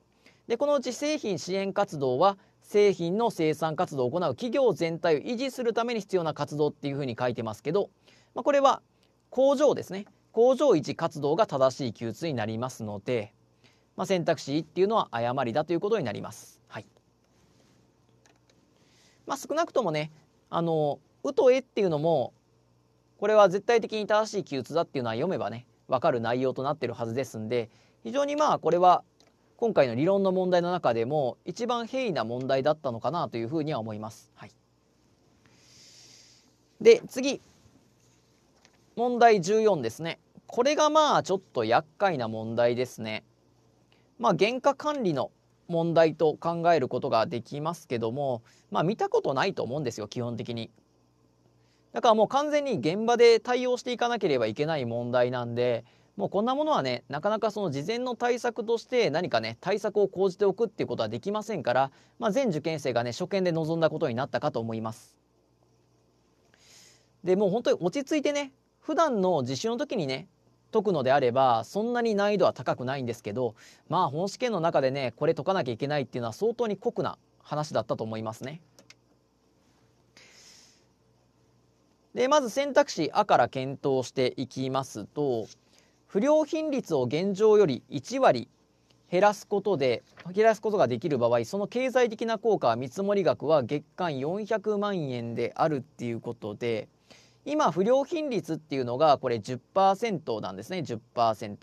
でこのうち製品支援活動は製品の生産活動を行う企業全体を維持するために必要な活動っていうふうに書いてますけど、まあ、これは工場ですね工場維持活動が正しい記述になりますのでまあ、選択肢っていうのは誤りだということになります。はいまあ、少なくともねあの「う」と「え」っていうのもこれは絶対的に正しい記述だっていうのは読めばね分かる内容となってるはずですんで非常にまあこれは今回の理論の問題の中でも一番平易な問題だったのかなというふうには思います。はい、で次問題14ですね。これがまあちょっと厄介な問題ですね。まあ、原価管理の問題と考えることができますけども、まあ、見たことないと思うんですよ基本的に。だからもう完全に現場で対応していかなければいけない問題なんでもうこんなものはねなかなかその事前の対策として何かね対策を講じておくっていうことはできませんから、まあ、全受験生がね初見で臨んだことになったかと思います。でもう本当に落ち着いてね普段の実習の時にね解くのであればそんなに難易度は高くないんですけどまあ本試験の中でねこれ解かなきゃいけないっていうのは相当に酷な話だったと思いますね。でまず選択肢「あ」から検討していきますと不良品率を現状より1割減らすことで減らすことができる場合その経済的な効果は見積もり額は月間400万円であるっていうことで。今不良品率っていうのがこれ10%なんですね10%。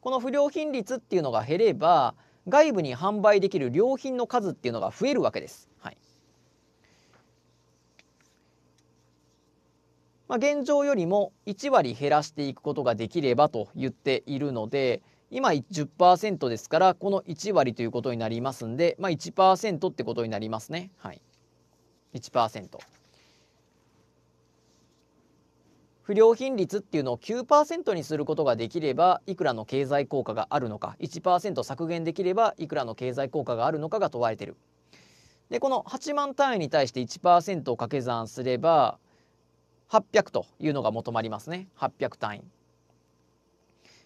この不良品率っていうのが減れば外部に販売できる良品の数っていうのが増えるわけです。はいまあ、現状よりも1割減らしていくことができればと言っているので今10%ですからこの1割ということになりますんで、まあ、1%ってことになりますね。はい、1%。不良品率っていうのを9%にすることができればいくらの経済効果があるのか1%削減できればいくらの経済効果があるのかが問われてる。でこの8万単位に対して1%を掛け算すれば800というのが求まりますね800単位。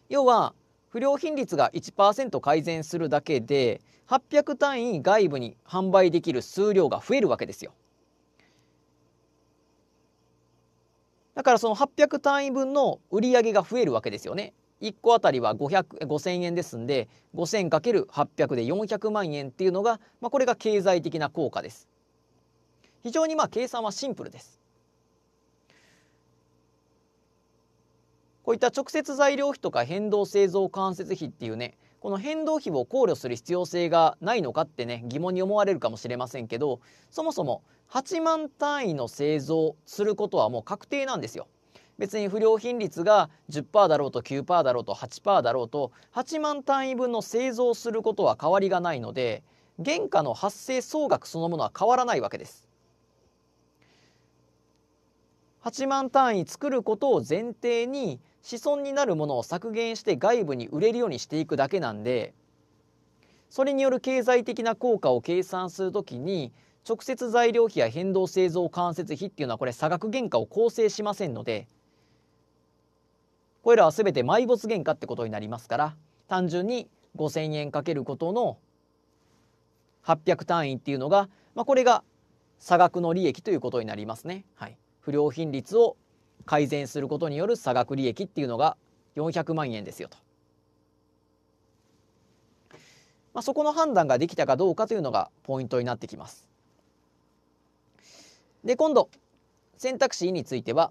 要は不良品率が1%改善するだけで800単位外部に販売できる数量が増えるわけですよ。だからその800単位分の売り上げが増えるわけですよね。1個あたりは5000円ですんで 5000×800 で400万円っていうのが、まあ、これが経済的な効果です。非常にまあ計算はシンプルです。こういった直接材料費とか変動製造間接費っていうねこの変動費を考慮する必要性がないのかってね疑問に思われるかもしれませんけどそもそも8万単位の製造することはもう確定なんですよ。別に不良品率が10%だろうと9%だろうと8%だろうと8万単位分の製造することは変わりがないので原価の発生総額そのものは変わらないわけです。8万単位作ることを前提に子孫になるものを削減して外部に売れるようにしていくだけなんでそれによる経済的な効果を計算するときに直接材料費や変動製造間接費っていうのはこれ差額原価を構成しませんのでこれらは全て埋没原価ってことになりますから単純に5,000円かけることの800単位っていうのが、まあ、これが差額の利益ということになりますね。はい、不良品率を改善することによる差額利益っていうのが400万円ですよと。まあ、そこの判断ができたかどうかというのがポイントになってきます。で今度選択肢については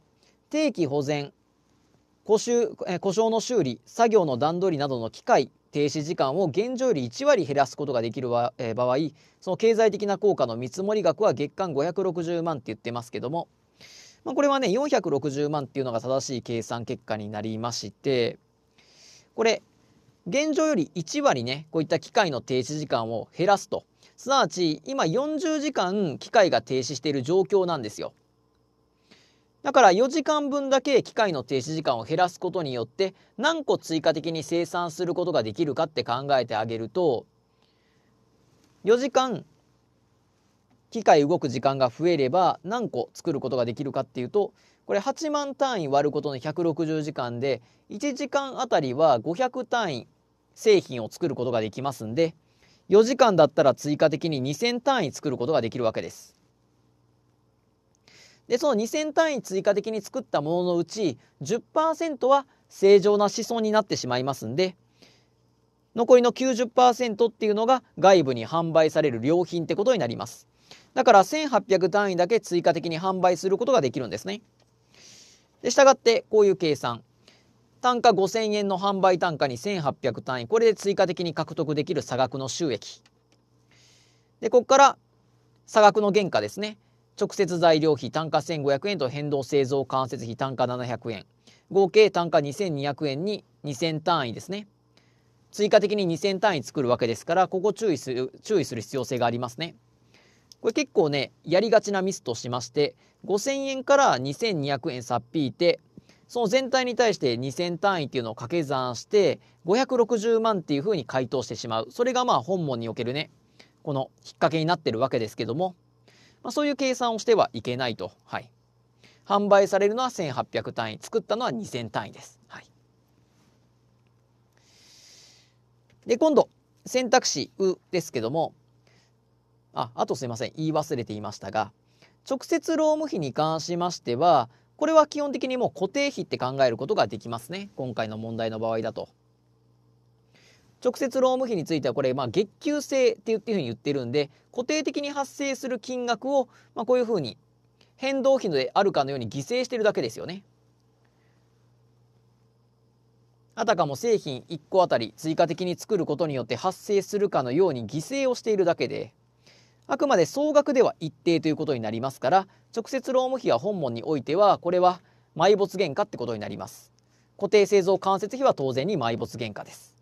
定期保全故障故障の修理作業の段取りなどの機械停止時間を現状より1割減らすことができる場合その経済的な効果の見積もり額は月間560万って言ってますけどもまあ、これはね460万っていうのが正しい計算結果になりましてこれ現状より1割ねこういった機械の停止時間を減らすとすなわち今40時間機械が停止している状況なんですよ。だから4時間分だけ機械の停止時間を減らすことによって何個追加的に生産することができるかって考えてあげると4時間機械動く時間が増えれば何個作ることができるかっていうとこれ8万単位割ることの160時間で1時間あたりは500単位製品を作ることができますんで4時間だったら追加的に2000単位作ることができるわけです。でその2000単位追加的に作ったもののうち10%は正常な子孫になってしまいますんで残りの90%っていうのが外部に販売される良品ってことになります。だから1800単位だけ追加的に販売することができるんですね。で、従ってこういう計算。単価5000円の販売単価に1800単位。これで追加的に獲得できる差額の収益。で、ここから差額の原価ですね。直接材料費単価1500円と変動製造間接費単価700円。合計単価2200円に2000単位ですね。追加的に2000単位作るわけですから、ここ注意する、注意する必要性がありますね。これ結構ね、やりがちなミスとしまして、5000円から2200円差っ引いて、その全体に対して2000単位っていうのを掛け算して、560万っていうふうに回答してしまう。それがまあ本門におけるね、この引っ掛けになってるわけですけども、まあ、そういう計算をしてはいけないと。はい。販売されるのは1800単位、作ったのは2000単位です。はい。で、今度、選択肢、うですけども、ああとすいません言い忘れていましたが直接労務費に関しましてはこれは基本的にもう固定費って考えることができますね今回の問題の場合だと。直接労務費についてはこれ、まあ、月給制っていうふうに言ってるんで固定的に発生する金額を、まあ、こういうふうに変動費であるかのように犠牲してるだけですよね。あたかも製品1個あたり追加的に作ることによって発生するかのように犠牲をしているだけであくまで総額では一定ということになりますから直接労務費は本門においてはこれは埋没原価ってことになります固定製造間接費は当然に埋没原価です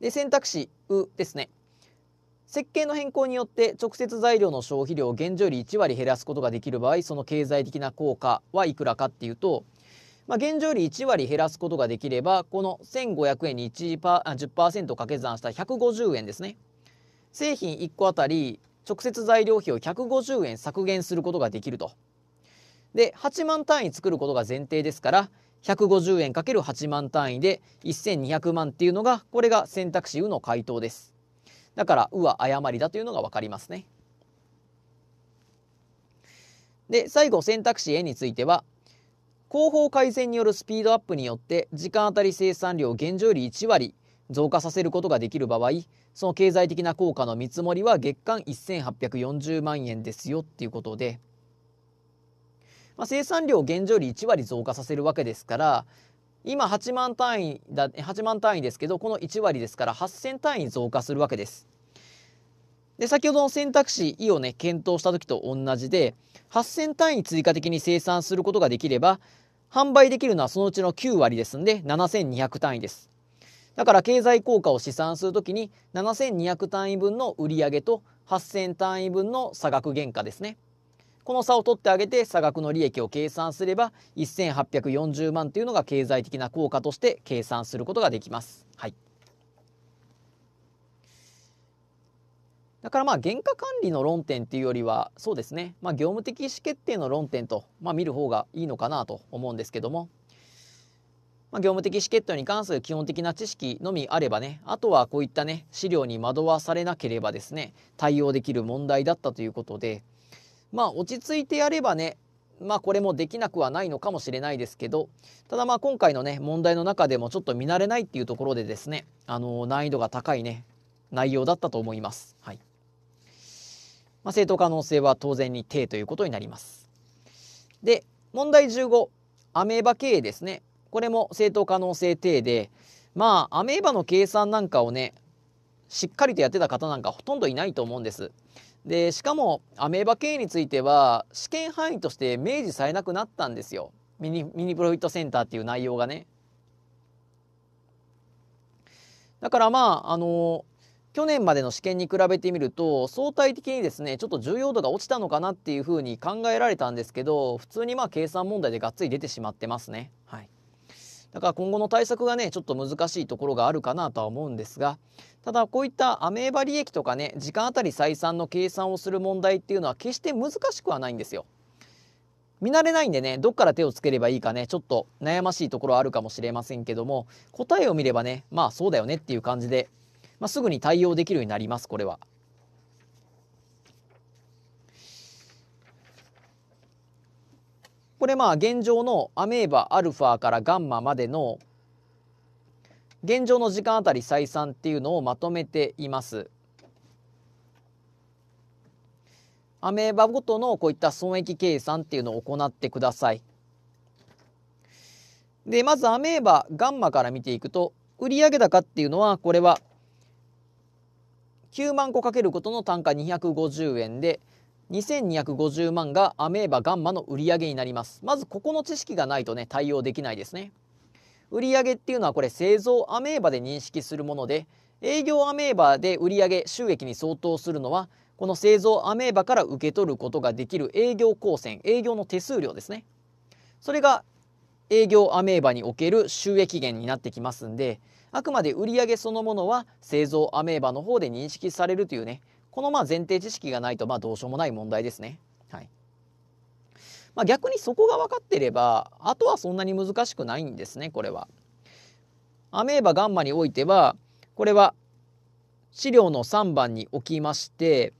で選択肢「う」ですね設計の変更によって直接材料の消費量を現状より1割減らすことができる場合その経済的な効果はいくらかっていうとまあ、現状より1割減らすことができればこの1500円に1パー10%掛け算した150円ですね製品1個あたり直接材料費を150円削減することができると。で8万単位作ることが前提ですから150円 ×8 万単位で1200万っていうのがこれが選択肢うの回答です。だからうは誤りだというのが分かりますね。で最後選択肢 A については後方改善によるスピードアップによって時間当たり生産量を現状より1割増加させることができる場合その経済的な効果の見積もりは月間1840万円ですよっていうことで、まあ、生産量を現状より1割増加させるわけですから今8万単位だ8万単位ですけどこの1割ですから8,000単位増加するわけです。で先ほどの選択肢「い」をね検討した時と同じで8,000単位追加的に生産することができれば販売できるのはそのうちの9割ですんで7200単位です。だから経済効果を試算するときに7200単位分の売上と8000単位分の差額原価ですね。この差を取ってあげて差額の利益を計算すれば1840万というのが経済的な効果として計算することができます。はいだからまあ原価管理の論点っていうよりはそうですね、まあ、業務的意思決定の論点と、まあ、見る方がいいのかなと思うんですけども、まあ、業務的意思決定に関する基本的な知識のみあればねあとはこういったね資料に惑わされなければですね対応できる問題だったということでまあ落ち着いてやればねまあこれもできなくはないのかもしれないですけどただまあ今回のね問題の中でもちょっと見慣れないっていうところでですねあの難易度が高いね内容だったと思います。はいまあ、正当可能性は当然に定ということになります。で、問題15、アメーバ経営ですね。これも正当可能性低で、まあ、アメーバの計算なんかをね、しっかりとやってた方なんかほとんどいないと思うんです。で、しかも、アメーバ経営については、試験範囲として明示されなくなったんですよ。ミニミニプロフィットセンターっていう内容がね。だからまあ、あの去年までの試験に比べてみると相対的にですねちょっと重要度が落ちたのかなっていうふうに考えられたんですけど普通にまあ計算問題でがっつり出てしまってますね。はい、だから今後の対策がねちょっと難しいところがあるかなとは思うんですがただこういったアメーバ利益とかね時間あたり採算の計算をする問題っていうのは決して難しくはないんですよ。見慣れないんでねどっから手をつければいいかねちょっと悩ましいところはあるかもしれませんけども答えを見ればねまあそうだよねっていう感じでまあ、すぐに対応できるようになりますこれは。これまあ現状のアメーバアルファからガンマまでの現状の時間あたり採算っていうのをまとめています。アメーバごとのこういった損益計算っていうのを行ってください。でまずアメーバガンマから見ていくと売上高っていうのはこれは9万個かけることの単価250円で2250万がアメーバガンマの売り上げになりますまずここの知識がないとね対応できないですね売上っていうのはこれ製造アメーバで認識するもので営業アメーバで売上収益に相当するのはこの製造アメーバから受け取ることができる営業構成営業の手数料ですねそれが営業アメーバにおける収益源になってきますんであくまで売上そのものは製造アメーバの方で認識されるというねこのまあ前提知識がないとまあどうしようもない問題ですね。はいまあ、逆にそこが分かってればあとはそんなに難しくないんですねこれは。アメーバガンマにおいてはこれは資料の3番におきまして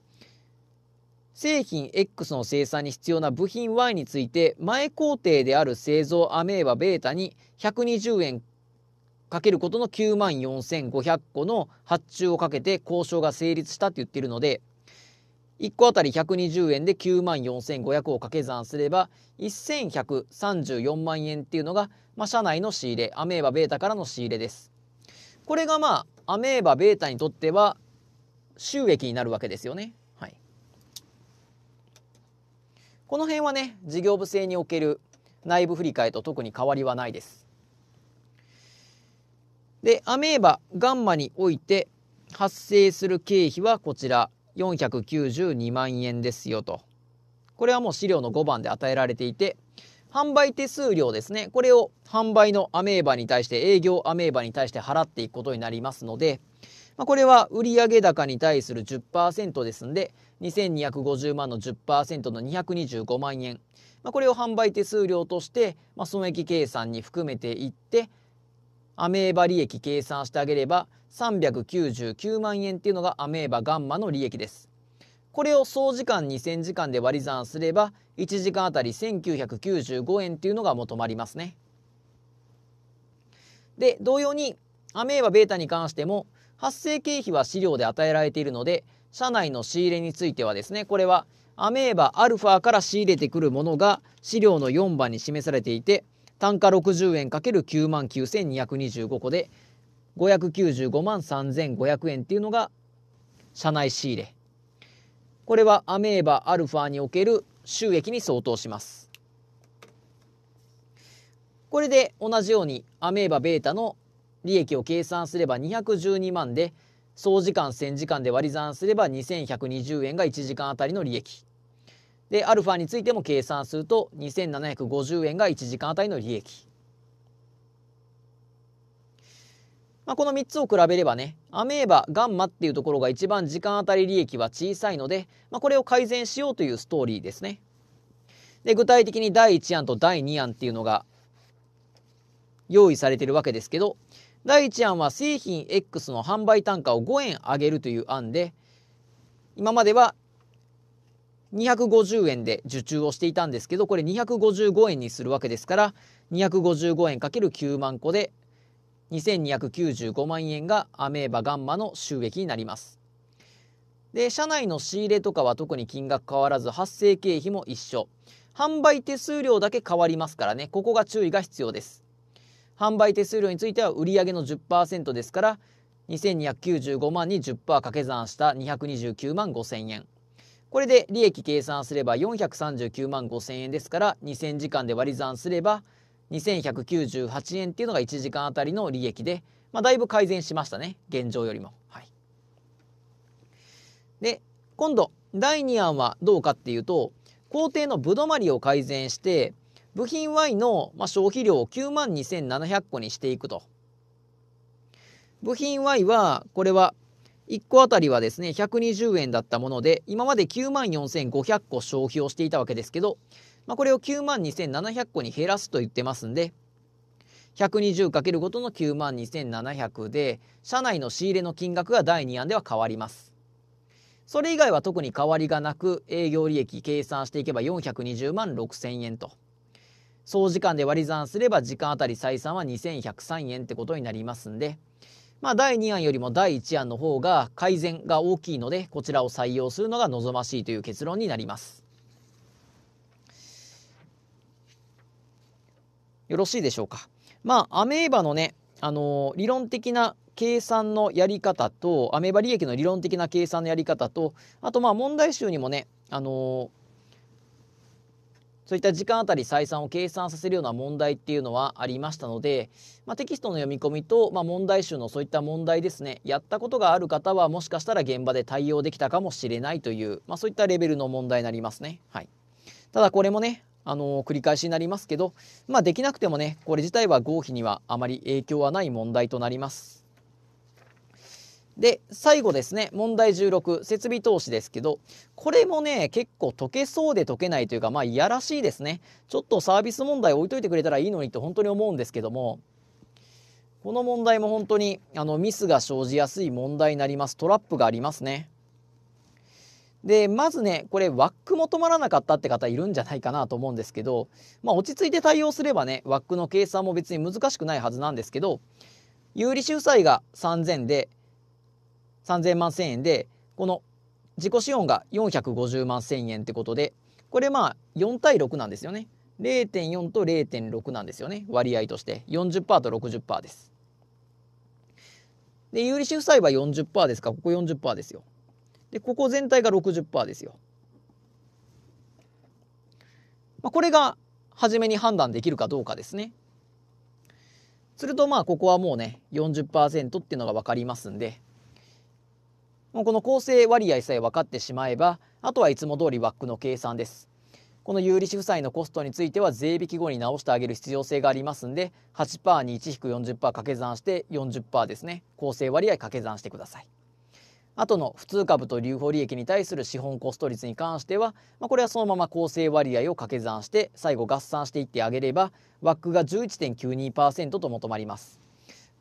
製品 X の生産に必要な部品 Y について前工程である製造アメーバベータに120円かけることの9万4500個の発注をかけて交渉が成立したって言ってるので1個あたり120円で9万4500を掛け算すれば1134万円っていうのが、まあ、社内の仕入れアメーバベータからの仕入れです。これがまあアメーバベータにとっては収益になるわけですよね。はい、この辺はね事業部制における内部振り替えと特に変わりはないです。でアメーバガンマにおいて発生する経費はこちら492万円ですよとこれはもう資料の5番で与えられていて販売手数料ですねこれを販売のアメーバに対して営業アメーバに対して払っていくことになりますので、まあ、これは売上高に対する10%ですんで2250万の10%の225万円、まあ、これを販売手数料として、まあ、損益計算に含めていってアメーバ利益計算してあげれば399万円っていうのがアメーバガンマの利益です。これを総時間2000時間で割り算すれば1時間あたり1995円っていうのが求まりますね。で同様にアメーバベータに関しても発生経費は資料で与えられているので社内の仕入れについてはですねこれはアメーバアルファから仕入れてくるものが資料の4番に示されていて単価60円 ×9 万9225個で595万3500円っていうのが社内仕入れこれはアメーバアルファにおける収益に相当しますこれで同じようにアメーバベータの利益を計算すれば212万で総時間1000時間で割り算すれば2120円が1時間あたりの利益で、アルファについても計算すると、2750円が1時間あたりの利益。まあ、この3つを比べればね、アメーバ、ガンマっていうところが一番時間あたり利益は小さいので、まあ、これを改善しようというストーリーですね。で、具体的に第1案と第2案っていうのが用意されてるわけですけど、第1案は製品 X の販売単価を5円上げるという案で、今までは250円で受注をしていたんですけどこれ255円にするわけですから255円 ×9 万個で2295万円がアメーバガンマの収益になります。で社内の仕入れとかは特に金額変わらず発生経費も一緒販売手数料だけ変わりますからねここが注意が必要です販売手数料については売上の10%ですから2295万に10%掛け算した229万5000円これで利益計算すれば439万5000円ですから2000時間で割り算すれば2198円っていうのが1時間あたりの利益で、まあ、だいぶ改善しましたね現状よりも。はい、で今度第2案はどうかっていうと工程のぶどまりを改善して部品 Y の消費量を9万2700個にしていくと。部品 Y はこれは1個あたりはですね120円だったもので今まで9万4500個消費をしていたわけですけど、まあ、これを9万2700個に減らすと言ってますんで 120×5 との9万2700で社内の仕入れの金額が第2案では変わります。それ以外は特に変わりがなく営業利益計算していけば420万6000円と総時間で割り算すれば時間あたり採算は2103円ってことになりますんでまあ、第2案よりも第1案の方が改善が大きいのでこちらを採用するのが望ましいという結論になります。よろしいでしょうか。まあ、アメーバのね、あのー、理論的な計算のやり方とアメーバ利益の理論的な計算のやり方とあとまあ問題集にもね、あのーそういった時間あたり採算を計算させるような問題っていうのはありましたので、まあ、テキストの読み込みと、まあ、問題集のそういった問題ですねやったことがある方はもしかしたら現場で対応できたかもしれないという、まあ、そういったレベルの問題になりますね。はい、ただこれもねあの繰り返しになりますけど、まあ、できなくてもねこれ自体は合否にはあまり影響はない問題となります。で最後ですね問題16設備投資ですけどこれもね結構解けそうで解けないというかまあいやらしいですねちょっとサービス問題置いといてくれたらいいのにって本当に思うんですけどもこの問題も本当にあのミスが生じやすい問題になりますトラップがありますねでまずねこれワックも止まらなかったって方いるんじゃないかなと思うんですけど、まあ、落ち着いて対応すればねワックの計算も別に難しくないはずなんですけど有利主債が3000で3000万1000円でこの自己資本が450万1000円ってことでこれまあ4対6なんですよね0.4と0.6なんですよね割合として40%と60%ですで有利子負債は40%ですかここ40%ですよでここ全体が60%ですよ、まあ、これが初めに判断できるかどうかですねするとまあここはもうね40%っていうのが分かりますんでもうこの構成割合さえ分かってしまえばあとはいつも通り WAC の計算ですこの有利子負債のコストについては税引き後に直してあげる必要性がありますんで8%に1 40%掛け算して40%ですね構成割合掛け算してくださいあとの普通株と留保利益に対する資本コスト率に関しては、まあ、これはそのまま構成割合を掛け算して最後合算していってあげれば WAC が11.92%と求まります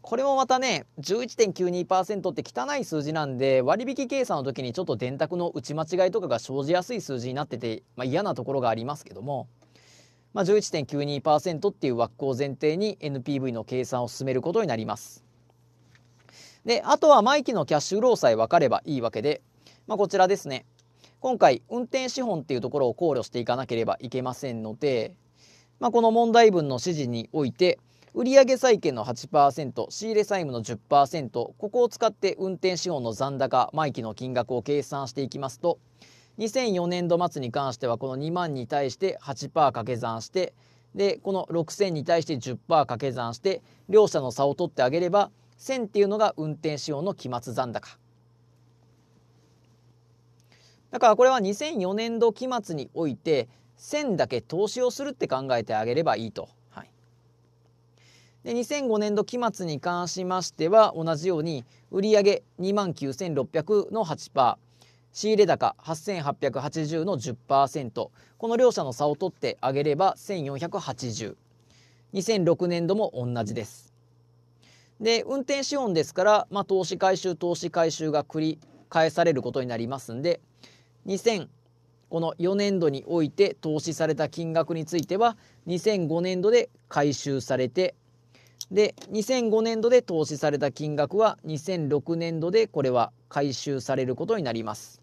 これもまたね11.92%って汚い数字なんで割引計算の時にちょっと電卓の打ち間違いとかが生じやすい数字になってて、まあ、嫌なところがありますけども、まあ、11.92%っていう枠を前提に NPV の計算を進めることになります。であとは毎期のキャッシュ労さえ分かればいいわけで、まあ、こちらですね今回運転資本っていうところを考慮していかなければいけませんので、まあ、この問題文の指示において売上債権の8%仕入れ債務の10%ここを使って運転資本の残高毎期の金額を計算していきますと2004年度末に関してはこの2万に対して8%掛け算してでこの6000に対して10%掛け算して両者の差を取ってあげれば1000っていうのが運転資本の期末残高だからこれは2004年度期末において1000だけ投資をするって考えてあげればいいとで2005年度期末に関しましては同じように売上2万9600の8%仕入れ高8880の10%この両者の差を取ってあげれば14802006年度も同じです。で運転資本ですから、まあ、投資回収投資回収が繰り返されることになりますんで2000この4年度において投資された金額については2005年度で回収されてで2005年度で投資された金額は2006年度でこれは回収されることになります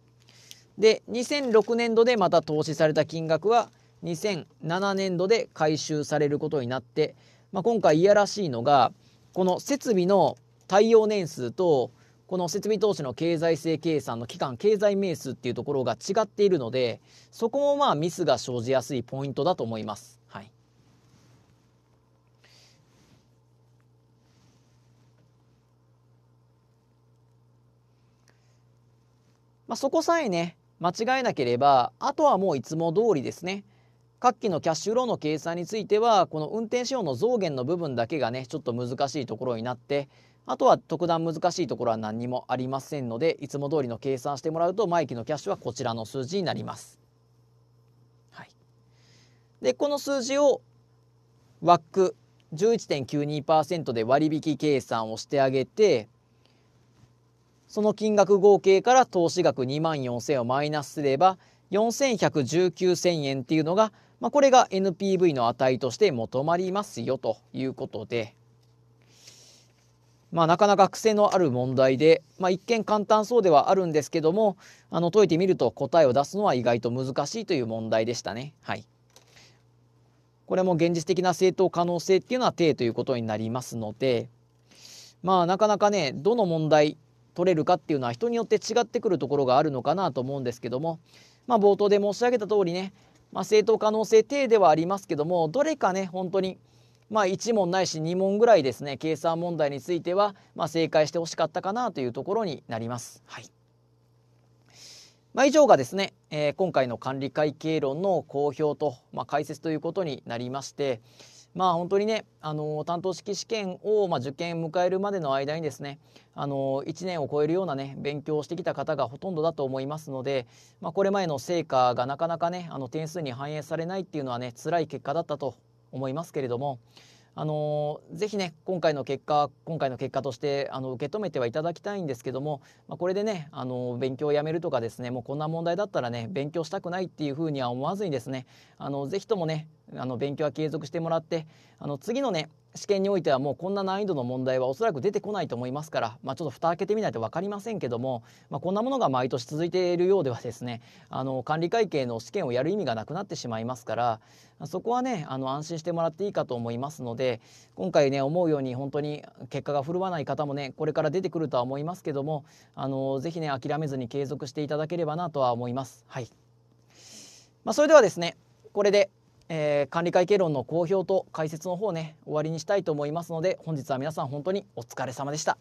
で2006年度でまた投資された金額は2007年度で回収されることになって、まあ、今回いやらしいのがこの設備の耐用年数とこの設備投資の経済性計算の期間経済名数っていうところが違っているのでそこもまあミスが生じやすいポイントだと思います。まあ、そこさえね間違えなければあとはもういつも通りですね各機のキャッシュローの計算についてはこの運転仕様の増減の部分だけがねちょっと難しいところになってあとは特段難しいところは何もありませんのでいつも通りの計算してもらうと毎機のキャッシュはこちらの数字になります。はい、でこの数字を WAC11.92% で割引計算をしてあげてその金額合計から投資額2万4000をマイナスすれば4119,000円っていうのが、まあ、これが NPV の値として求まりますよということで、まあ、なかなか癖のある問題で、まあ、一見簡単そうではあるんですけどもあの解いてみると答えを出すのは意外と難しいという問題でしたね。はい、これも現実的な正当可能性っていうのは定ということになりますのでまあなかなかねどの問題取れるかっていうのは人によって違ってくるところがあるのかなと思うんですけども、まあ、冒頭で申し上げた通りね、まあ、正当可能性低ではありますけどもどれかね本当にまあ、1問ないし2問ぐらいですね計算問題については、まあ、正解してほしかったかなというところになります。はいまあ、以上がですね、えー、今回の管理会計論の公表と、まあ、解説ということになりまして、まあ本当にねあの担当式試験を、まあ、受験迎えるまでの間にですねあの1年を超えるようなね勉強をしてきた方がほとんどだと思いますので、まあ、これまでの成果がなかなかねあの点数に反映されないっていうのはね辛い結果だったと思いますけれども。あのー、ぜひね今回の結果今回の結果としてあの受け止めてはいただきたいんですけども、まあ、これでねあの勉強をやめるとかですねもうこんな問題だったらね勉強したくないっていうふうには思わずにですねあのぜひともねあの勉強は継続してもらってあの次のね試験においてはもうこんな難易度の問題はおそらく出てこないと思いますから、まあ、ちょっと蓋開けてみないと分かりませんけども、まあ、こんなものが毎年続いているようではですねあの管理会計の試験をやる意味がなくなってしまいますからそこはねあの安心してもらっていいかと思いますので今回ね思うように本当に結果が振るわない方もねこれから出てくるとは思いますけどもあのぜひね諦めずに継続していただければなとは思います。はいまあ、それではですねこれでえー、管理会計論の公表と解説の方ね終わりにしたいと思いますので本日は皆さん本当にお疲れ様でした。